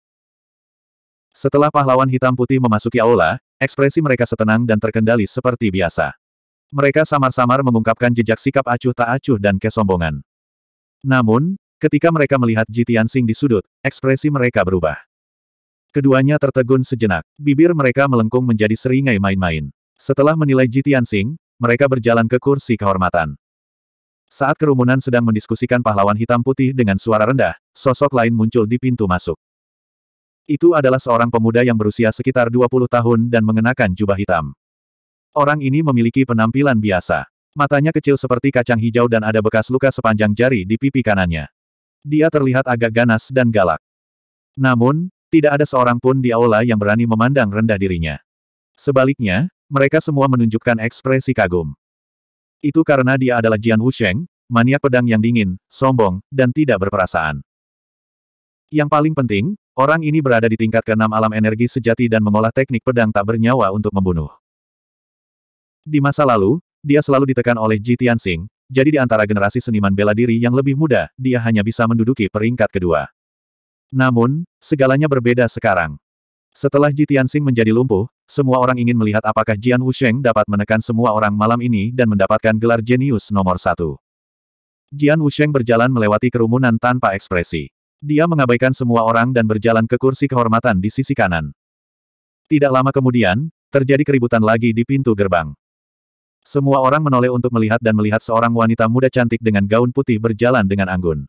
Setelah pahlawan hitam putih memasuki aula, ekspresi mereka setenang dan terkendali seperti biasa. Mereka samar-samar mengungkapkan jejak sikap acuh tak acuh dan kesombongan. Namun, ketika mereka melihat Jitian Sing di sudut, ekspresi mereka berubah. Keduanya tertegun sejenak, bibir mereka melengkung menjadi seringai main-main. Setelah menilai Jitian Sing, mereka berjalan ke kursi kehormatan. Saat kerumunan sedang mendiskusikan pahlawan hitam putih dengan suara rendah, sosok lain muncul di pintu masuk. Itu adalah seorang pemuda yang berusia sekitar 20 tahun dan mengenakan jubah hitam. Orang ini memiliki penampilan biasa. Matanya kecil seperti kacang hijau dan ada bekas luka sepanjang jari di pipi kanannya. Dia terlihat agak ganas dan galak. Namun, tidak ada seorang pun di aula yang berani memandang rendah dirinya. Sebaliknya, mereka semua menunjukkan ekspresi kagum. Itu karena dia adalah Jian Wusheng, maniak pedang yang dingin, sombong, dan tidak berperasaan. Yang paling penting, orang ini berada di tingkat keenam alam energi sejati dan mengolah teknik pedang tak bernyawa untuk membunuh. Di masa lalu, dia selalu ditekan oleh Ji Tianxing, jadi di antara generasi seniman bela diri yang lebih muda, dia hanya bisa menduduki peringkat kedua. Namun, segalanya berbeda sekarang. Setelah Ji Tianxing menjadi lumpuh, semua orang ingin melihat apakah Jian Wusheng dapat menekan semua orang malam ini dan mendapatkan gelar jenius nomor satu. Jian Wusheng berjalan melewati kerumunan tanpa ekspresi. Dia mengabaikan semua orang dan berjalan ke kursi kehormatan di sisi kanan. Tidak lama kemudian, terjadi keributan lagi di pintu gerbang. Semua orang menoleh untuk melihat dan melihat seorang wanita muda cantik dengan gaun putih berjalan dengan anggun.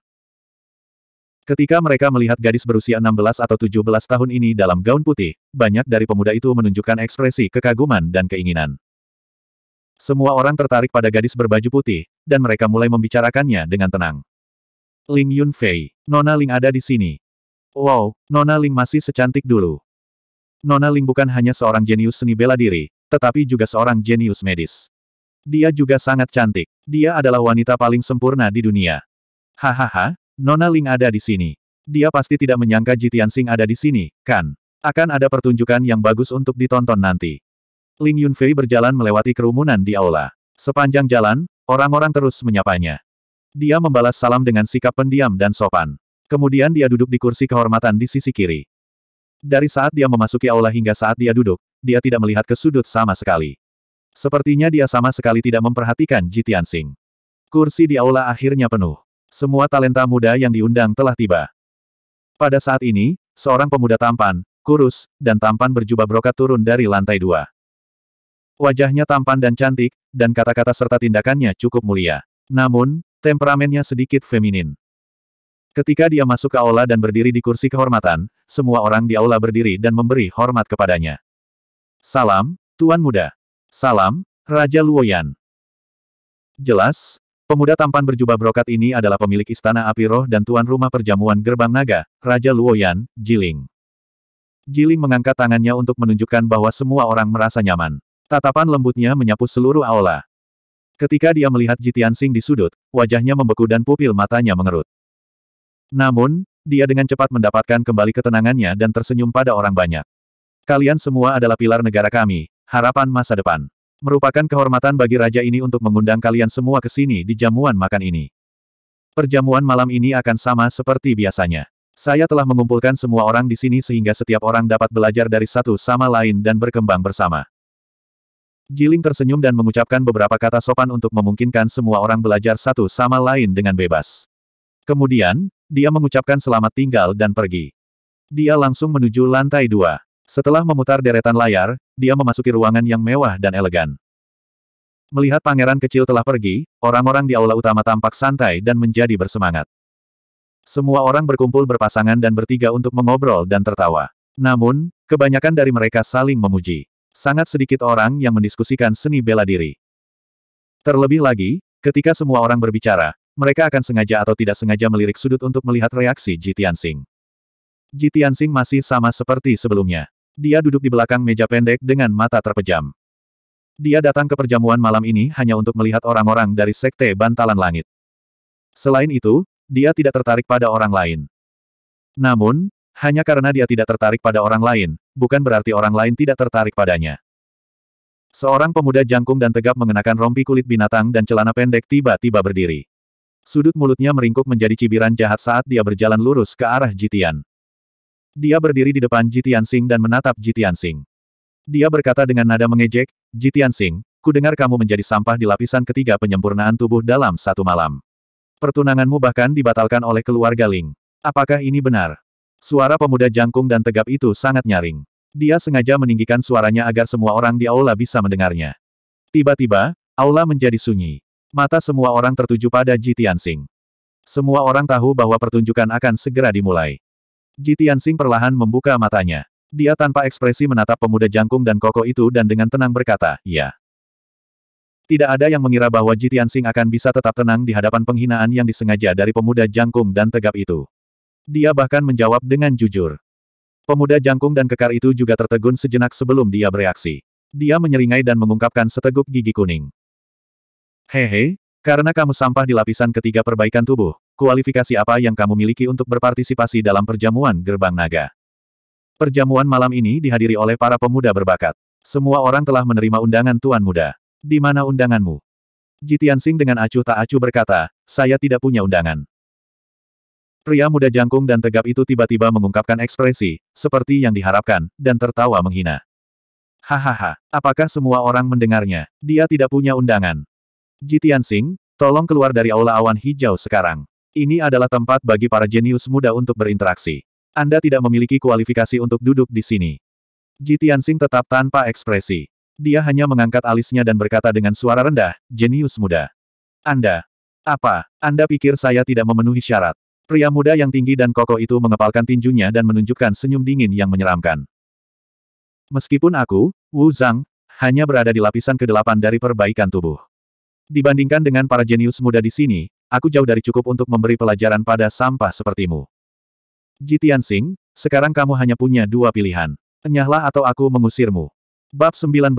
Ketika mereka melihat gadis berusia 16 atau 17 tahun ini dalam gaun putih, banyak dari pemuda itu menunjukkan ekspresi kekaguman dan keinginan. Semua orang tertarik pada gadis berbaju putih, dan mereka mulai membicarakannya dengan tenang. Ling Yunfei, Nona Ling ada di sini. Wow, Nona Ling masih secantik dulu. Nona Ling bukan hanya seorang jenius seni bela diri, tetapi juga seorang jenius medis. Dia juga sangat cantik. Dia adalah wanita paling sempurna di dunia. Hahaha, Nona Ling ada di sini. Dia pasti tidak menyangka Jitian Sing ada di sini, kan? Akan ada pertunjukan yang bagus untuk ditonton nanti. Ling Yunfei berjalan melewati kerumunan di aula. Sepanjang jalan, orang-orang terus menyapanya. Dia membalas salam dengan sikap pendiam dan sopan. Kemudian dia duduk di kursi kehormatan di sisi kiri. Dari saat dia memasuki aula hingga saat dia duduk, dia tidak melihat ke sudut sama sekali. Sepertinya dia sama sekali tidak memperhatikan Jitian Sing. Kursi di aula akhirnya penuh. Semua talenta muda yang diundang telah tiba. Pada saat ini, seorang pemuda tampan, kurus, dan tampan berjubah brokat turun dari lantai dua. Wajahnya tampan dan cantik, dan kata-kata serta tindakannya cukup mulia. Namun, temperamennya sedikit feminin. Ketika dia masuk ke aula dan berdiri di kursi kehormatan, semua orang di aula berdiri dan memberi hormat kepadanya. Salam, Tuan Muda. Salam, Raja Luoyan. Jelas, Pemuda tampan berjubah brokat ini adalah pemilik Istana Api Roh dan tuan rumah perjamuan Gerbang Naga, Raja Luoyan, Jiling. Jiling mengangkat tangannya untuk menunjukkan bahwa semua orang merasa nyaman. Tatapan lembutnya menyapu seluruh aula. Ketika dia melihat Jitian Sing di sudut, wajahnya membeku dan pupil matanya mengerut. Namun, dia dengan cepat mendapatkan kembali ketenangannya dan tersenyum pada orang banyak. Kalian semua adalah pilar negara kami, harapan masa depan. Merupakan kehormatan bagi raja ini untuk mengundang kalian semua ke sini di jamuan makan ini. Perjamuan malam ini akan sama seperti biasanya. Saya telah mengumpulkan semua orang di sini sehingga setiap orang dapat belajar dari satu sama lain dan berkembang bersama. Jiling tersenyum dan mengucapkan beberapa kata sopan untuk memungkinkan semua orang belajar satu sama lain dengan bebas. Kemudian, dia mengucapkan selamat tinggal dan pergi. Dia langsung menuju lantai dua. Setelah memutar deretan layar, dia memasuki ruangan yang mewah dan elegan. Melihat pangeran kecil telah pergi, orang-orang di aula utama tampak santai dan menjadi bersemangat. Semua orang berkumpul berpasangan dan bertiga untuk mengobrol dan tertawa. Namun, kebanyakan dari mereka saling memuji. Sangat sedikit orang yang mendiskusikan seni bela diri. Terlebih lagi, ketika semua orang berbicara, mereka akan sengaja atau tidak sengaja melirik sudut untuk melihat reaksi Jitian Singh. Jitian Singh masih sama seperti sebelumnya. Dia duduk di belakang meja pendek dengan mata terpejam. Dia datang ke perjamuan malam ini hanya untuk melihat orang-orang dari Sekte Bantalan Langit. Selain itu, dia tidak tertarik pada orang lain. Namun, hanya karena dia tidak tertarik pada orang lain, bukan berarti orang lain tidak tertarik padanya. Seorang pemuda jangkung dan tegap mengenakan rompi kulit binatang dan celana pendek tiba-tiba berdiri. Sudut mulutnya meringkuk menjadi cibiran jahat saat dia berjalan lurus ke arah Jitian. Dia berdiri di depan Jitian Sing dan menatap Jitian Sing. Dia berkata dengan nada mengejek, Jitian Sing, ku dengar kamu menjadi sampah di lapisan ketiga penyempurnaan tubuh dalam satu malam. Pertunanganmu bahkan dibatalkan oleh keluarga Ling. Apakah ini benar? Suara pemuda jangkung dan tegap itu sangat nyaring. Dia sengaja meninggikan suaranya agar semua orang di aula bisa mendengarnya. Tiba-tiba, aula menjadi sunyi. Mata semua orang tertuju pada Jitian Sing. Semua orang tahu bahwa pertunjukan akan segera dimulai. Ji Tianxing perlahan membuka matanya. Dia tanpa ekspresi menatap pemuda jangkung dan koko itu dan dengan tenang berkata, ya. Tidak ada yang mengira bahwa Ji Tianxing akan bisa tetap tenang di hadapan penghinaan yang disengaja dari pemuda jangkung dan tegap itu. Dia bahkan menjawab dengan jujur. Pemuda jangkung dan kekar itu juga tertegun sejenak sebelum dia bereaksi. Dia menyeringai dan mengungkapkan seteguk gigi kuning. Hehe, karena kamu sampah di lapisan ketiga perbaikan tubuh, kualifikasi apa yang kamu miliki untuk berpartisipasi dalam perjamuan gerbang naga? Perjamuan malam ini dihadiri oleh para pemuda berbakat. Semua orang telah menerima undangan Tuan Muda. Di mana undanganmu? Jitian Sing dengan acuh tak acuh berkata, saya tidak punya undangan. Pria muda jangkung dan tegap itu tiba-tiba mengungkapkan ekspresi, seperti yang diharapkan, dan tertawa menghina. Hahaha, apakah semua orang mendengarnya? Dia tidak punya undangan. Jitian Sing, tolong keluar dari aula awan hijau sekarang. Ini adalah tempat bagi para jenius muda untuk berinteraksi. Anda tidak memiliki kualifikasi untuk duduk di sini. Ji tetap tanpa ekspresi. Dia hanya mengangkat alisnya dan berkata dengan suara rendah, jenius muda. Anda. Apa? Anda pikir saya tidak memenuhi syarat? Pria muda yang tinggi dan kokoh itu mengepalkan tinjunya dan menunjukkan senyum dingin yang menyeramkan. Meskipun aku, Wu Zhang, hanya berada di lapisan kedelapan dari perbaikan tubuh. Dibandingkan dengan para jenius muda di sini, aku jauh dari cukup untuk memberi pelajaran pada sampah sepertimu. Jitian Sing, sekarang kamu hanya punya dua pilihan. Enyahlah atau aku mengusirmu. Bab 19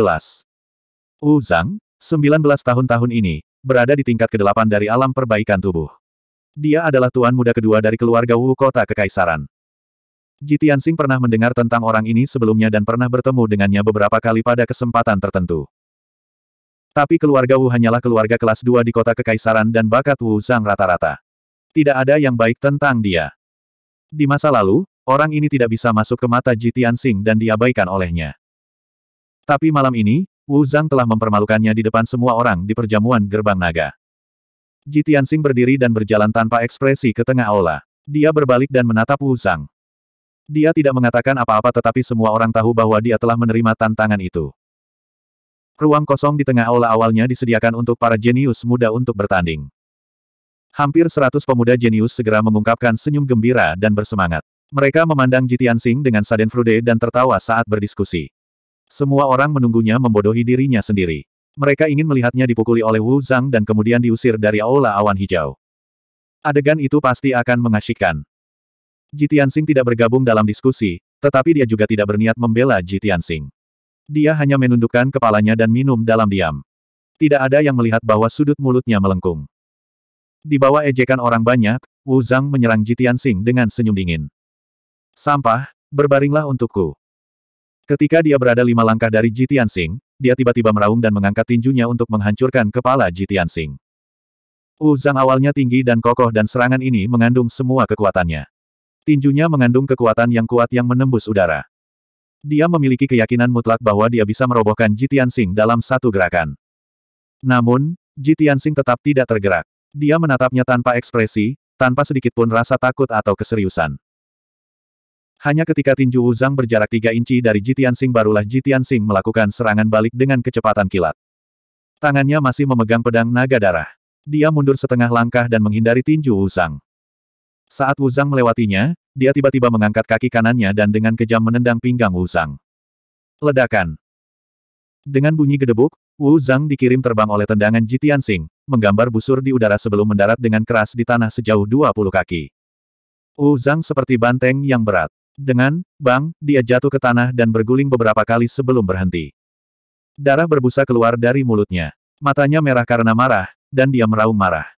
Wu Zhang, 19 tahun tahun ini, berada di tingkat ke-8 dari alam perbaikan tubuh. Dia adalah tuan muda kedua dari keluarga Wu Kota Kekaisaran. Jitian Sing pernah mendengar tentang orang ini sebelumnya dan pernah bertemu dengannya beberapa kali pada kesempatan tertentu. Tapi keluarga Wu hanyalah keluarga kelas 2 di kota kekaisaran dan bakat Wu Zhang rata-rata. Tidak ada yang baik tentang dia. Di masa lalu, orang ini tidak bisa masuk ke mata Ji Tianxing dan diabaikan olehnya. Tapi malam ini, Wu Zhang telah mempermalukannya di depan semua orang di perjamuan gerbang naga. Ji Tianxing berdiri dan berjalan tanpa ekspresi ke tengah aula. Dia berbalik dan menatap Wu Zhang. Dia tidak mengatakan apa-apa tetapi semua orang tahu bahwa dia telah menerima tantangan itu. Ruang kosong di tengah aula awalnya disediakan untuk para jenius muda untuk bertanding. Hampir seratus pemuda jenius segera mengungkapkan senyum gembira dan bersemangat. Mereka memandang Jitian Sing dengan sadenfrude dan tertawa saat berdiskusi. Semua orang menunggunya membodohi dirinya sendiri. Mereka ingin melihatnya dipukuli oleh Wu Zhang dan kemudian diusir dari aula awan hijau. Adegan itu pasti akan mengasyikkan. Jitian Sing tidak bergabung dalam diskusi, tetapi dia juga tidak berniat membela Jitian Sing. Dia hanya menundukkan kepalanya dan minum dalam diam. Tidak ada yang melihat bahwa sudut mulutnya melengkung. Di bawah ejekan orang banyak, Wu Zhang menyerang Jitian Sing dengan senyum dingin. Sampah, berbaringlah untukku. Ketika dia berada lima langkah dari Jitian Sing, dia tiba-tiba meraung dan mengangkat tinjunya untuk menghancurkan kepala Jitian Sing. Wu Zhang awalnya tinggi dan kokoh dan serangan ini mengandung semua kekuatannya. Tinjunya mengandung kekuatan yang kuat yang menembus udara. Dia memiliki keyakinan mutlak bahwa dia bisa merobohkan Jitian Sing dalam satu gerakan. Namun, Jitian Sing tetap tidak tergerak. Dia menatapnya tanpa ekspresi, tanpa sedikitpun rasa takut atau keseriusan. Hanya ketika tinju Wuzang berjarak tiga inci dari Jitian Sing barulah Jitian Sing melakukan serangan balik dengan kecepatan kilat. Tangannya masih memegang pedang naga darah. Dia mundur setengah langkah dan menghindari tinju Wuzang. Saat Wu Zhang melewatinya, dia tiba-tiba mengangkat kaki kanannya dan dengan kejam menendang pinggang Wu Zhang. Ledakan. Dengan bunyi gedebuk, Wu Zhang dikirim terbang oleh tendangan Jitian Sing, menggambar busur di udara sebelum mendarat dengan keras di tanah sejauh 20 kaki. Wu Zhang seperti banteng yang berat. Dengan, bang, dia jatuh ke tanah dan berguling beberapa kali sebelum berhenti. Darah berbusa keluar dari mulutnya. Matanya merah karena marah, dan dia meraung marah.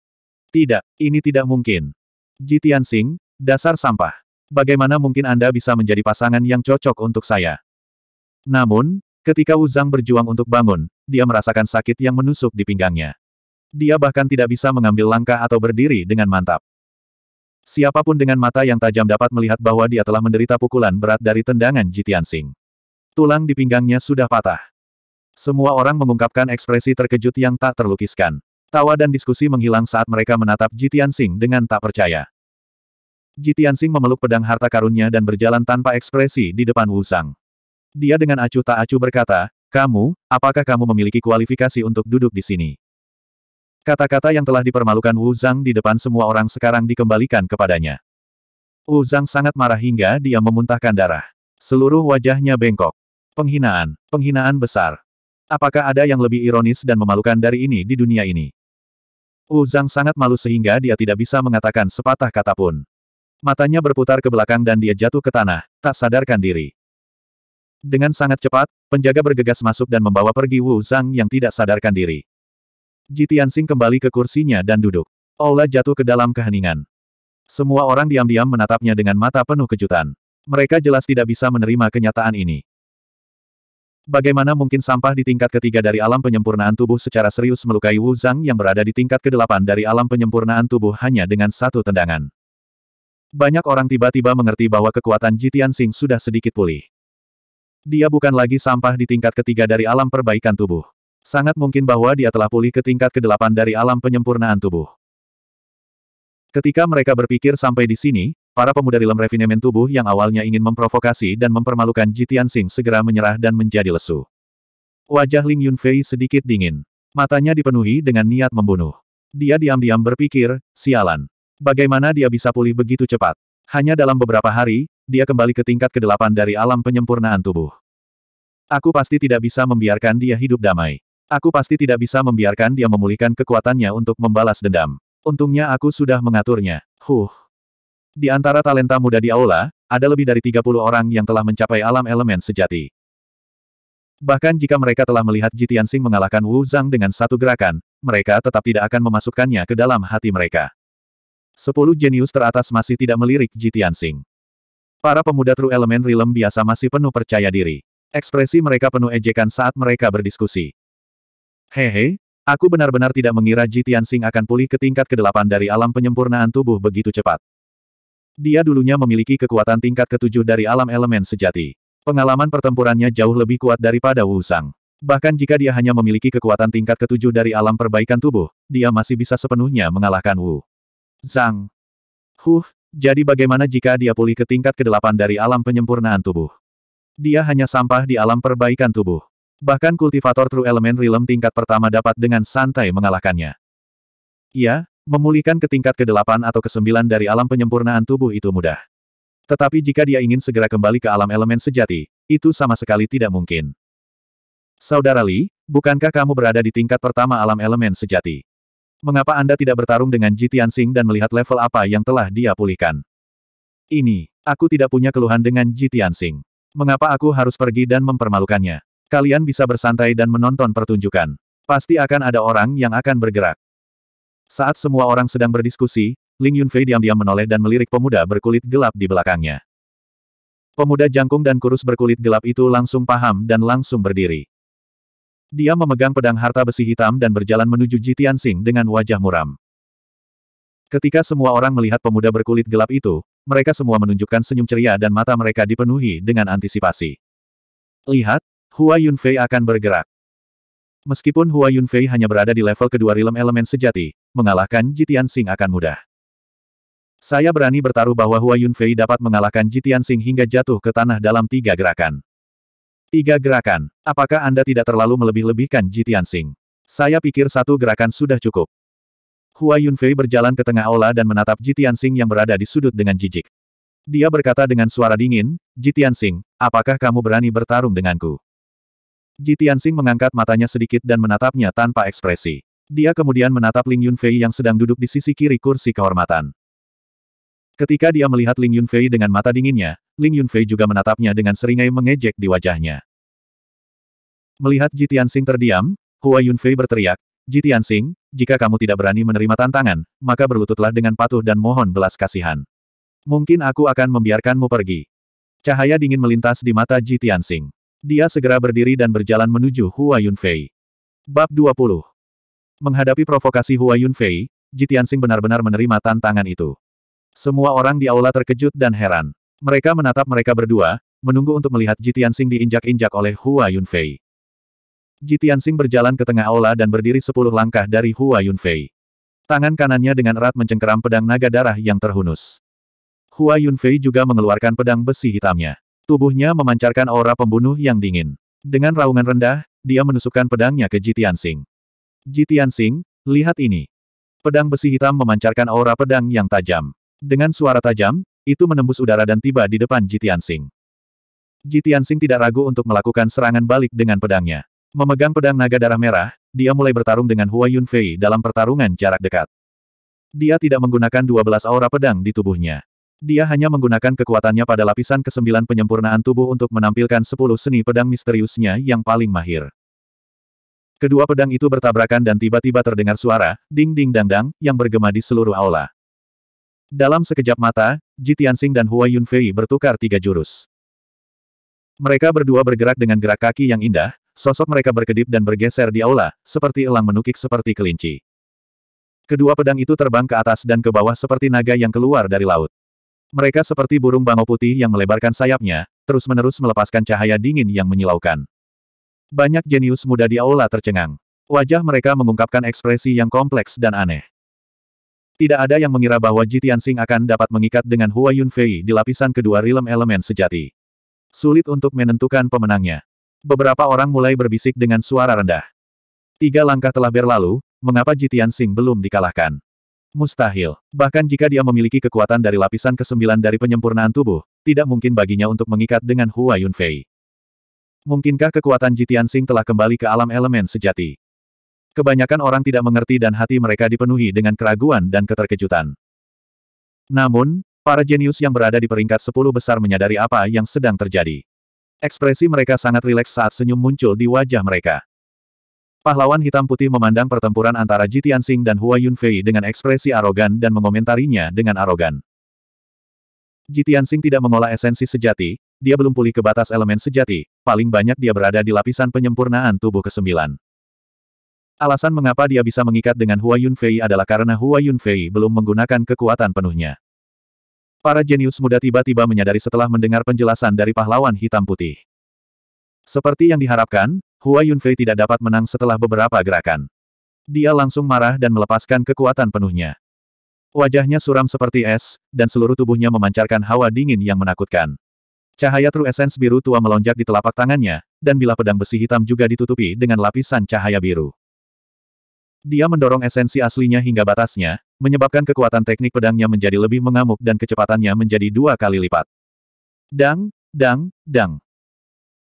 Tidak, ini tidak mungkin. Jitian Singh, dasar sampah. Bagaimana mungkin Anda bisa menjadi pasangan yang cocok untuk saya? Namun, ketika Uzang berjuang untuk bangun, dia merasakan sakit yang menusuk di pinggangnya. Dia bahkan tidak bisa mengambil langkah atau berdiri dengan mantap. Siapapun dengan mata yang tajam dapat melihat bahwa dia telah menderita pukulan berat dari tendangan Jitian Singh. Tulang di pinggangnya sudah patah. Semua orang mengungkapkan ekspresi terkejut yang tak terlukiskan. Tawa dan diskusi menghilang saat mereka menatap Jitian Sing dengan tak percaya. Jitian Sing memeluk pedang harta karunnya dan berjalan tanpa ekspresi di depan Wu Sang. Dia dengan acuh tak acuh berkata, kamu, apakah kamu memiliki kualifikasi untuk duduk di sini? Kata-kata yang telah dipermalukan Wu Zhang di depan semua orang sekarang dikembalikan kepadanya. Wu Zhang sangat marah hingga dia memuntahkan darah. Seluruh wajahnya bengkok. Penghinaan, penghinaan besar. Apakah ada yang lebih ironis dan memalukan dari ini di dunia ini? Wu Zhang sangat malu sehingga dia tidak bisa mengatakan sepatah kata pun. Matanya berputar ke belakang dan dia jatuh ke tanah, tak sadarkan diri. Dengan sangat cepat, penjaga bergegas masuk dan membawa pergi Wu Zhang yang tidak sadarkan diri. Jitiansing kembali ke kursinya dan duduk. Aula jatuh ke dalam keheningan. Semua orang diam-diam menatapnya dengan mata penuh kejutan. Mereka jelas tidak bisa menerima kenyataan ini. Bagaimana mungkin sampah di tingkat ketiga dari alam penyempurnaan tubuh secara serius melukai Wu Zhang yang berada di tingkat kedelapan dari alam penyempurnaan tubuh hanya dengan satu tendangan. Banyak orang tiba-tiba mengerti bahwa kekuatan Jitian Sing sudah sedikit pulih. Dia bukan lagi sampah di tingkat ketiga dari alam perbaikan tubuh. Sangat mungkin bahwa dia telah pulih ke tingkat kedelapan dari alam penyempurnaan tubuh. Ketika mereka berpikir sampai di sini, Para pemuda rilem refinemen tubuh yang awalnya ingin memprovokasi dan mempermalukan Jitian Sing segera menyerah dan menjadi lesu. Wajah Ling Yunfei sedikit dingin. Matanya dipenuhi dengan niat membunuh. Dia diam-diam berpikir, sialan. Bagaimana dia bisa pulih begitu cepat? Hanya dalam beberapa hari, dia kembali ke tingkat kedelapan dari alam penyempurnaan tubuh. Aku pasti tidak bisa membiarkan dia hidup damai. Aku pasti tidak bisa membiarkan dia memulihkan kekuatannya untuk membalas dendam. Untungnya aku sudah mengaturnya. Huh. Di antara talenta muda di aula, ada lebih dari 30 orang yang telah mencapai alam elemen sejati. Bahkan jika mereka telah melihat Jitian Sing mengalahkan Wu Zhang dengan satu gerakan, mereka tetap tidak akan memasukkannya ke dalam hati mereka. Sepuluh jenius teratas masih tidak melirik Jitian Sing. Para pemuda True elemen Realm biasa masih penuh percaya diri. Ekspresi mereka penuh ejekan saat mereka berdiskusi. Hehe, aku benar-benar tidak mengira Jitian Sing akan pulih ke tingkat kedelapan dari alam penyempurnaan tubuh begitu cepat. Dia dulunya memiliki kekuatan tingkat ketujuh dari alam elemen sejati. Pengalaman pertempurannya jauh lebih kuat daripada Wu Sang. Bahkan jika dia hanya memiliki kekuatan tingkat ketujuh dari alam perbaikan tubuh, dia masih bisa sepenuhnya mengalahkan Wu. Zhang. Huh, jadi bagaimana jika dia pulih ke tingkat kedelapan dari alam penyempurnaan tubuh? Dia hanya sampah di alam perbaikan tubuh. Bahkan kultivator True Element Realm tingkat pertama dapat dengan santai mengalahkannya. Ya. Memulihkan ke tingkat ke-8 atau ke-9 dari alam penyempurnaan tubuh itu mudah. Tetapi jika dia ingin segera kembali ke alam elemen sejati, itu sama sekali tidak mungkin. Saudara Li, bukankah kamu berada di tingkat pertama alam elemen sejati? Mengapa Anda tidak bertarung dengan Ji Tianxing dan melihat level apa yang telah dia pulihkan? Ini, aku tidak punya keluhan dengan Ji Tianxing. Mengapa aku harus pergi dan mempermalukannya? Kalian bisa bersantai dan menonton pertunjukan. Pasti akan ada orang yang akan bergerak. Saat semua orang sedang berdiskusi, Ling Yunfei diam-diam menoleh dan melirik pemuda berkulit gelap di belakangnya. Pemuda jangkung dan kurus berkulit gelap itu langsung paham dan langsung berdiri. Dia memegang pedang harta besi hitam dan berjalan menuju Ji Tianxing dengan wajah muram. Ketika semua orang melihat pemuda berkulit gelap itu, mereka semua menunjukkan senyum ceria dan mata mereka dipenuhi dengan antisipasi. Lihat, Hua Yunfei akan bergerak. Meskipun Hua Yunfei hanya berada di level kedua rilem elemen sejati, mengalahkan Jitian Sing akan mudah. Saya berani bertaruh bahwa Hua Yunfei dapat mengalahkan Jitian Sing hingga jatuh ke tanah dalam tiga gerakan. Tiga gerakan. Apakah Anda tidak terlalu melebih-lebihkan Jitian Sing? Saya pikir satu gerakan sudah cukup. Hua Yunfei berjalan ke tengah aula dan menatap Jitian Sing yang berada di sudut dengan jijik. Dia berkata dengan suara dingin, Jitian Sing, apakah kamu berani bertarung denganku? Ji Tianxing mengangkat matanya sedikit dan menatapnya tanpa ekspresi. Dia kemudian menatap Ling Yunfei yang sedang duduk di sisi kiri kursi kehormatan. Ketika dia melihat Ling Yunfei dengan mata dinginnya, Ling Yunfei juga menatapnya dengan seringai mengejek di wajahnya. Melihat Ji Tianxing terdiam, Hua Yunfei berteriak, Ji Tianxing, jika kamu tidak berani menerima tantangan, maka berlututlah dengan patuh dan mohon belas kasihan. Mungkin aku akan membiarkanmu pergi. Cahaya dingin melintas di mata Ji Tianxing. Dia segera berdiri dan berjalan menuju Hua Yunfei. Bab 20 Menghadapi provokasi Hua Yunfei, Jitiansing benar-benar menerima tantangan itu. Semua orang di aula terkejut dan heran. Mereka menatap mereka berdua, menunggu untuk melihat Jitiansing diinjak-injak oleh Hua Yunfei. Jitiansing berjalan ke tengah aula dan berdiri sepuluh langkah dari Hua Yunfei. Tangan kanannya dengan erat mencengkeram pedang naga darah yang terhunus. Hua Yunfei juga mengeluarkan pedang besi hitamnya. Tubuhnya memancarkan aura pembunuh yang dingin. Dengan raungan rendah, dia menusukkan pedangnya ke Jitian Sing. Jitian Sing, lihat ini. Pedang besi hitam memancarkan aura pedang yang tajam. Dengan suara tajam, itu menembus udara dan tiba di depan Jitian Sing. Jitian Sing tidak ragu untuk melakukan serangan balik dengan pedangnya. Memegang pedang naga darah merah, dia mulai bertarung dengan Hua Yunfei dalam pertarungan jarak dekat. Dia tidak menggunakan 12 aura pedang di tubuhnya. Dia hanya menggunakan kekuatannya pada lapisan kesembilan penyempurnaan tubuh untuk menampilkan sepuluh seni pedang misteriusnya yang paling mahir. Kedua pedang itu bertabrakan dan tiba-tiba terdengar suara, ding-ding dang-dang, yang bergema di seluruh aula. Dalam sekejap mata, Ji Tianxing dan Hua Yunfei bertukar tiga jurus. Mereka berdua bergerak dengan gerak kaki yang indah, sosok mereka berkedip dan bergeser di aula, seperti elang menukik seperti kelinci. Kedua pedang itu terbang ke atas dan ke bawah seperti naga yang keluar dari laut. Mereka seperti burung bangau putih yang melebarkan sayapnya, terus-menerus melepaskan cahaya dingin yang menyilaukan. Banyak jenius muda di aula tercengang. Wajah mereka mengungkapkan ekspresi yang kompleks dan aneh. Tidak ada yang mengira bahwa Jitian Sing akan dapat mengikat dengan Hua Yunfei di lapisan kedua rilem elemen sejati. Sulit untuk menentukan pemenangnya. Beberapa orang mulai berbisik dengan suara rendah. Tiga langkah telah berlalu, mengapa Jitian Sing belum dikalahkan? Mustahil. Bahkan jika dia memiliki kekuatan dari lapisan ke-9 dari penyempurnaan tubuh, tidak mungkin baginya untuk mengikat dengan Hua Yunfei. Mungkinkah kekuatan Jitian Sing telah kembali ke alam elemen sejati? Kebanyakan orang tidak mengerti dan hati mereka dipenuhi dengan keraguan dan keterkejutan. Namun, para jenius yang berada di peringkat 10 besar menyadari apa yang sedang terjadi. Ekspresi mereka sangat rileks saat senyum muncul di wajah mereka. Pahlawan hitam putih memandang pertempuran antara Ji Tianxing dan Hua Yunfei dengan ekspresi arogan dan mengomentarinya dengan arogan. Ji Tianxing tidak mengolah esensi sejati, dia belum pulih ke batas elemen sejati, paling banyak dia berada di lapisan penyempurnaan tubuh kesembilan. Alasan mengapa dia bisa mengikat dengan Hua Yunfei adalah karena Hua Yunfei belum menggunakan kekuatan penuhnya. Para jenius muda tiba-tiba menyadari setelah mendengar penjelasan dari pahlawan hitam putih. Seperti yang diharapkan, Hua Yunfei tidak dapat menang setelah beberapa gerakan. Dia langsung marah dan melepaskan kekuatan penuhnya. Wajahnya suram seperti es, dan seluruh tubuhnya memancarkan hawa dingin yang menakutkan. Cahaya True Essence biru tua melonjak di telapak tangannya, dan bila pedang besi hitam juga ditutupi dengan lapisan cahaya biru. Dia mendorong esensi aslinya hingga batasnya, menyebabkan kekuatan teknik pedangnya menjadi lebih mengamuk dan kecepatannya menjadi dua kali lipat. Dang, dang, dang.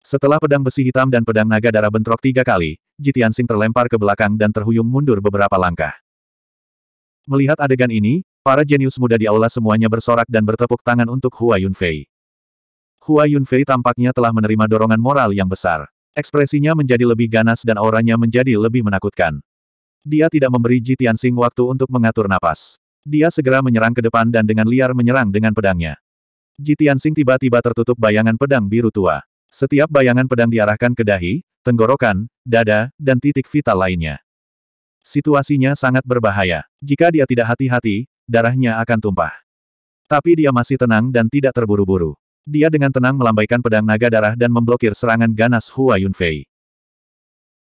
Setelah pedang besi hitam dan pedang naga darah bentrok tiga kali, Jitian Sing terlempar ke belakang dan terhuyung mundur beberapa langkah. Melihat adegan ini, para jenius muda di aula semuanya bersorak dan bertepuk tangan untuk Hua Yunfei. Hua Yunfei tampaknya telah menerima dorongan moral yang besar. Ekspresinya menjadi lebih ganas dan auranya menjadi lebih menakutkan. Dia tidak memberi Jitian Sing waktu untuk mengatur napas. Dia segera menyerang ke depan dan dengan liar menyerang dengan pedangnya. Jitian Sing tiba-tiba tertutup bayangan pedang biru tua. Setiap bayangan pedang diarahkan ke dahi, tenggorokan, dada, dan titik vital lainnya. Situasinya sangat berbahaya. Jika dia tidak hati-hati, darahnya akan tumpah. Tapi dia masih tenang dan tidak terburu-buru. Dia dengan tenang melambaikan pedang naga darah dan memblokir serangan ganas Hua Yunfei.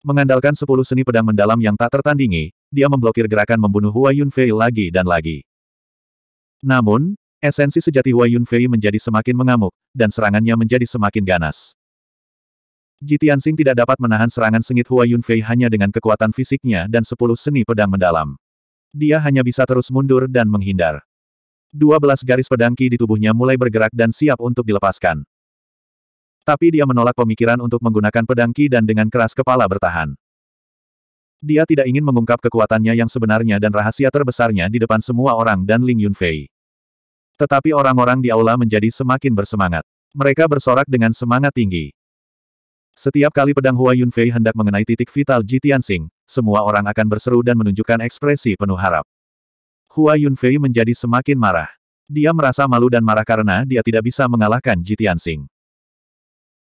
Mengandalkan sepuluh seni pedang mendalam yang tak tertandingi, dia memblokir gerakan membunuh Hua Yunfei lagi dan lagi. Namun, Esensi sejati Wai Yunfei menjadi semakin mengamuk, dan serangannya menjadi semakin ganas. Ji Tianxing tidak dapat menahan serangan sengit Hua Yunfei hanya dengan kekuatan fisiknya dan sepuluh seni pedang mendalam. Dia hanya bisa terus mundur dan menghindar. Dua belas garis pedang Qi di tubuhnya mulai bergerak dan siap untuk dilepaskan. Tapi dia menolak pemikiran untuk menggunakan pedang Qi dan dengan keras kepala bertahan. Dia tidak ingin mengungkap kekuatannya yang sebenarnya dan rahasia terbesarnya di depan semua orang dan Ling Yunfei. Tetapi orang-orang di aula menjadi semakin bersemangat. Mereka bersorak dengan semangat tinggi. Setiap kali pedang Hua Yunfei hendak mengenai titik vital Ji Tianxing, semua orang akan berseru dan menunjukkan ekspresi penuh harap. Hua Yunfei menjadi semakin marah. Dia merasa malu dan marah karena dia tidak bisa mengalahkan Ji Tianxing.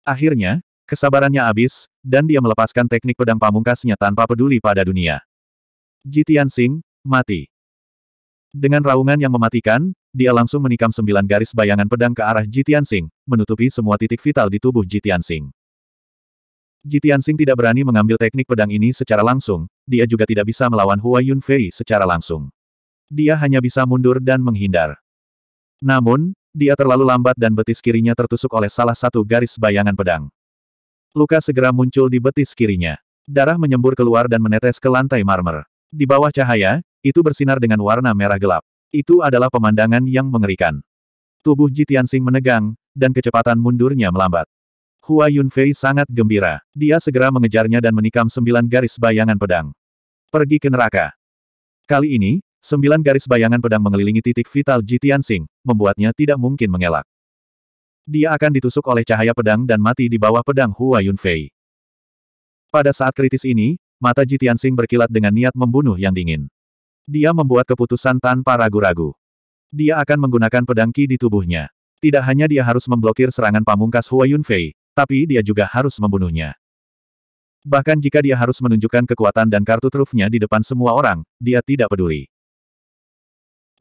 Akhirnya, kesabarannya habis, dan dia melepaskan teknik pedang pamungkasnya tanpa peduli pada dunia. Ji Tianxing, mati. Dengan raungan yang mematikan, dia langsung menikam sembilan garis bayangan pedang ke arah Jitian Sing, menutupi semua titik vital di tubuh Jitian Sing. Jitian Sing tidak berani mengambil teknik pedang ini secara langsung, dia juga tidak bisa melawan Hua Yunfei secara langsung. Dia hanya bisa mundur dan menghindar. Namun, dia terlalu lambat dan betis kirinya tertusuk oleh salah satu garis bayangan pedang. Luka segera muncul di betis kirinya. Darah menyembur keluar dan menetes ke lantai marmer. Di bawah cahaya, itu bersinar dengan warna merah gelap. Itu adalah pemandangan yang mengerikan. Tubuh Jitiansing menegang, dan kecepatan mundurnya melambat. Hua Yunfei sangat gembira. Dia segera mengejarnya dan menikam sembilan garis bayangan pedang. Pergi ke neraka. Kali ini, sembilan garis bayangan pedang mengelilingi titik vital Jitiansing, membuatnya tidak mungkin mengelak. Dia akan ditusuk oleh cahaya pedang dan mati di bawah pedang Hua Yunfei. Pada saat kritis ini, mata Jitiansing berkilat dengan niat membunuh yang dingin. Dia membuat keputusan tanpa ragu-ragu. Dia akan menggunakan pedang Qi di tubuhnya. Tidak hanya dia harus memblokir serangan pamungkas Hua Yunfei, tapi dia juga harus membunuhnya. Bahkan jika dia harus menunjukkan kekuatan dan kartu trufnya di depan semua orang, dia tidak peduli.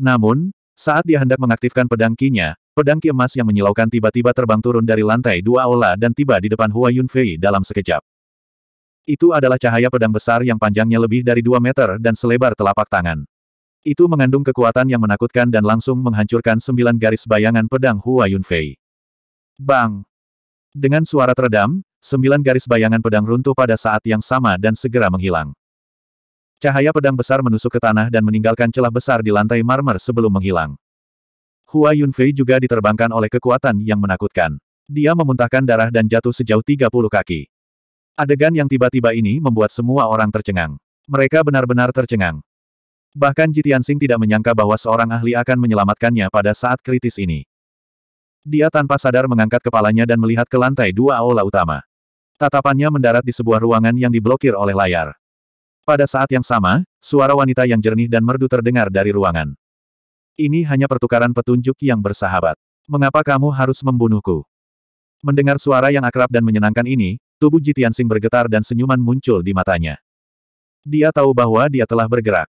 Namun, saat dia hendak mengaktifkan pedang Qi-nya, pedang Qi emas yang menyilaukan tiba-tiba terbang turun dari lantai dua aula dan tiba di depan Hua Yunfei dalam sekejap. Itu adalah cahaya pedang besar yang panjangnya lebih dari 2 meter dan selebar telapak tangan. Itu mengandung kekuatan yang menakutkan dan langsung menghancurkan sembilan garis bayangan pedang Hua Yunfei. Bang! Dengan suara teredam, sembilan garis bayangan pedang runtuh pada saat yang sama dan segera menghilang. Cahaya pedang besar menusuk ke tanah dan meninggalkan celah besar di lantai marmer sebelum menghilang. Hua Yunfei juga diterbangkan oleh kekuatan yang menakutkan. Dia memuntahkan darah dan jatuh sejauh 30 kaki. Adegan yang tiba-tiba ini membuat semua orang tercengang. Mereka benar-benar tercengang. Bahkan Jitiansing tidak menyangka bahwa seorang ahli akan menyelamatkannya pada saat kritis ini. Dia tanpa sadar mengangkat kepalanya dan melihat ke lantai dua aula utama. Tatapannya mendarat di sebuah ruangan yang diblokir oleh layar. Pada saat yang sama, suara wanita yang jernih dan merdu terdengar dari ruangan. Ini hanya pertukaran petunjuk yang bersahabat. Mengapa kamu harus membunuhku? Mendengar suara yang akrab dan menyenangkan ini, Tubuh Jitian sing bergetar dan senyuman muncul di matanya. Dia tahu bahwa dia telah bergerak.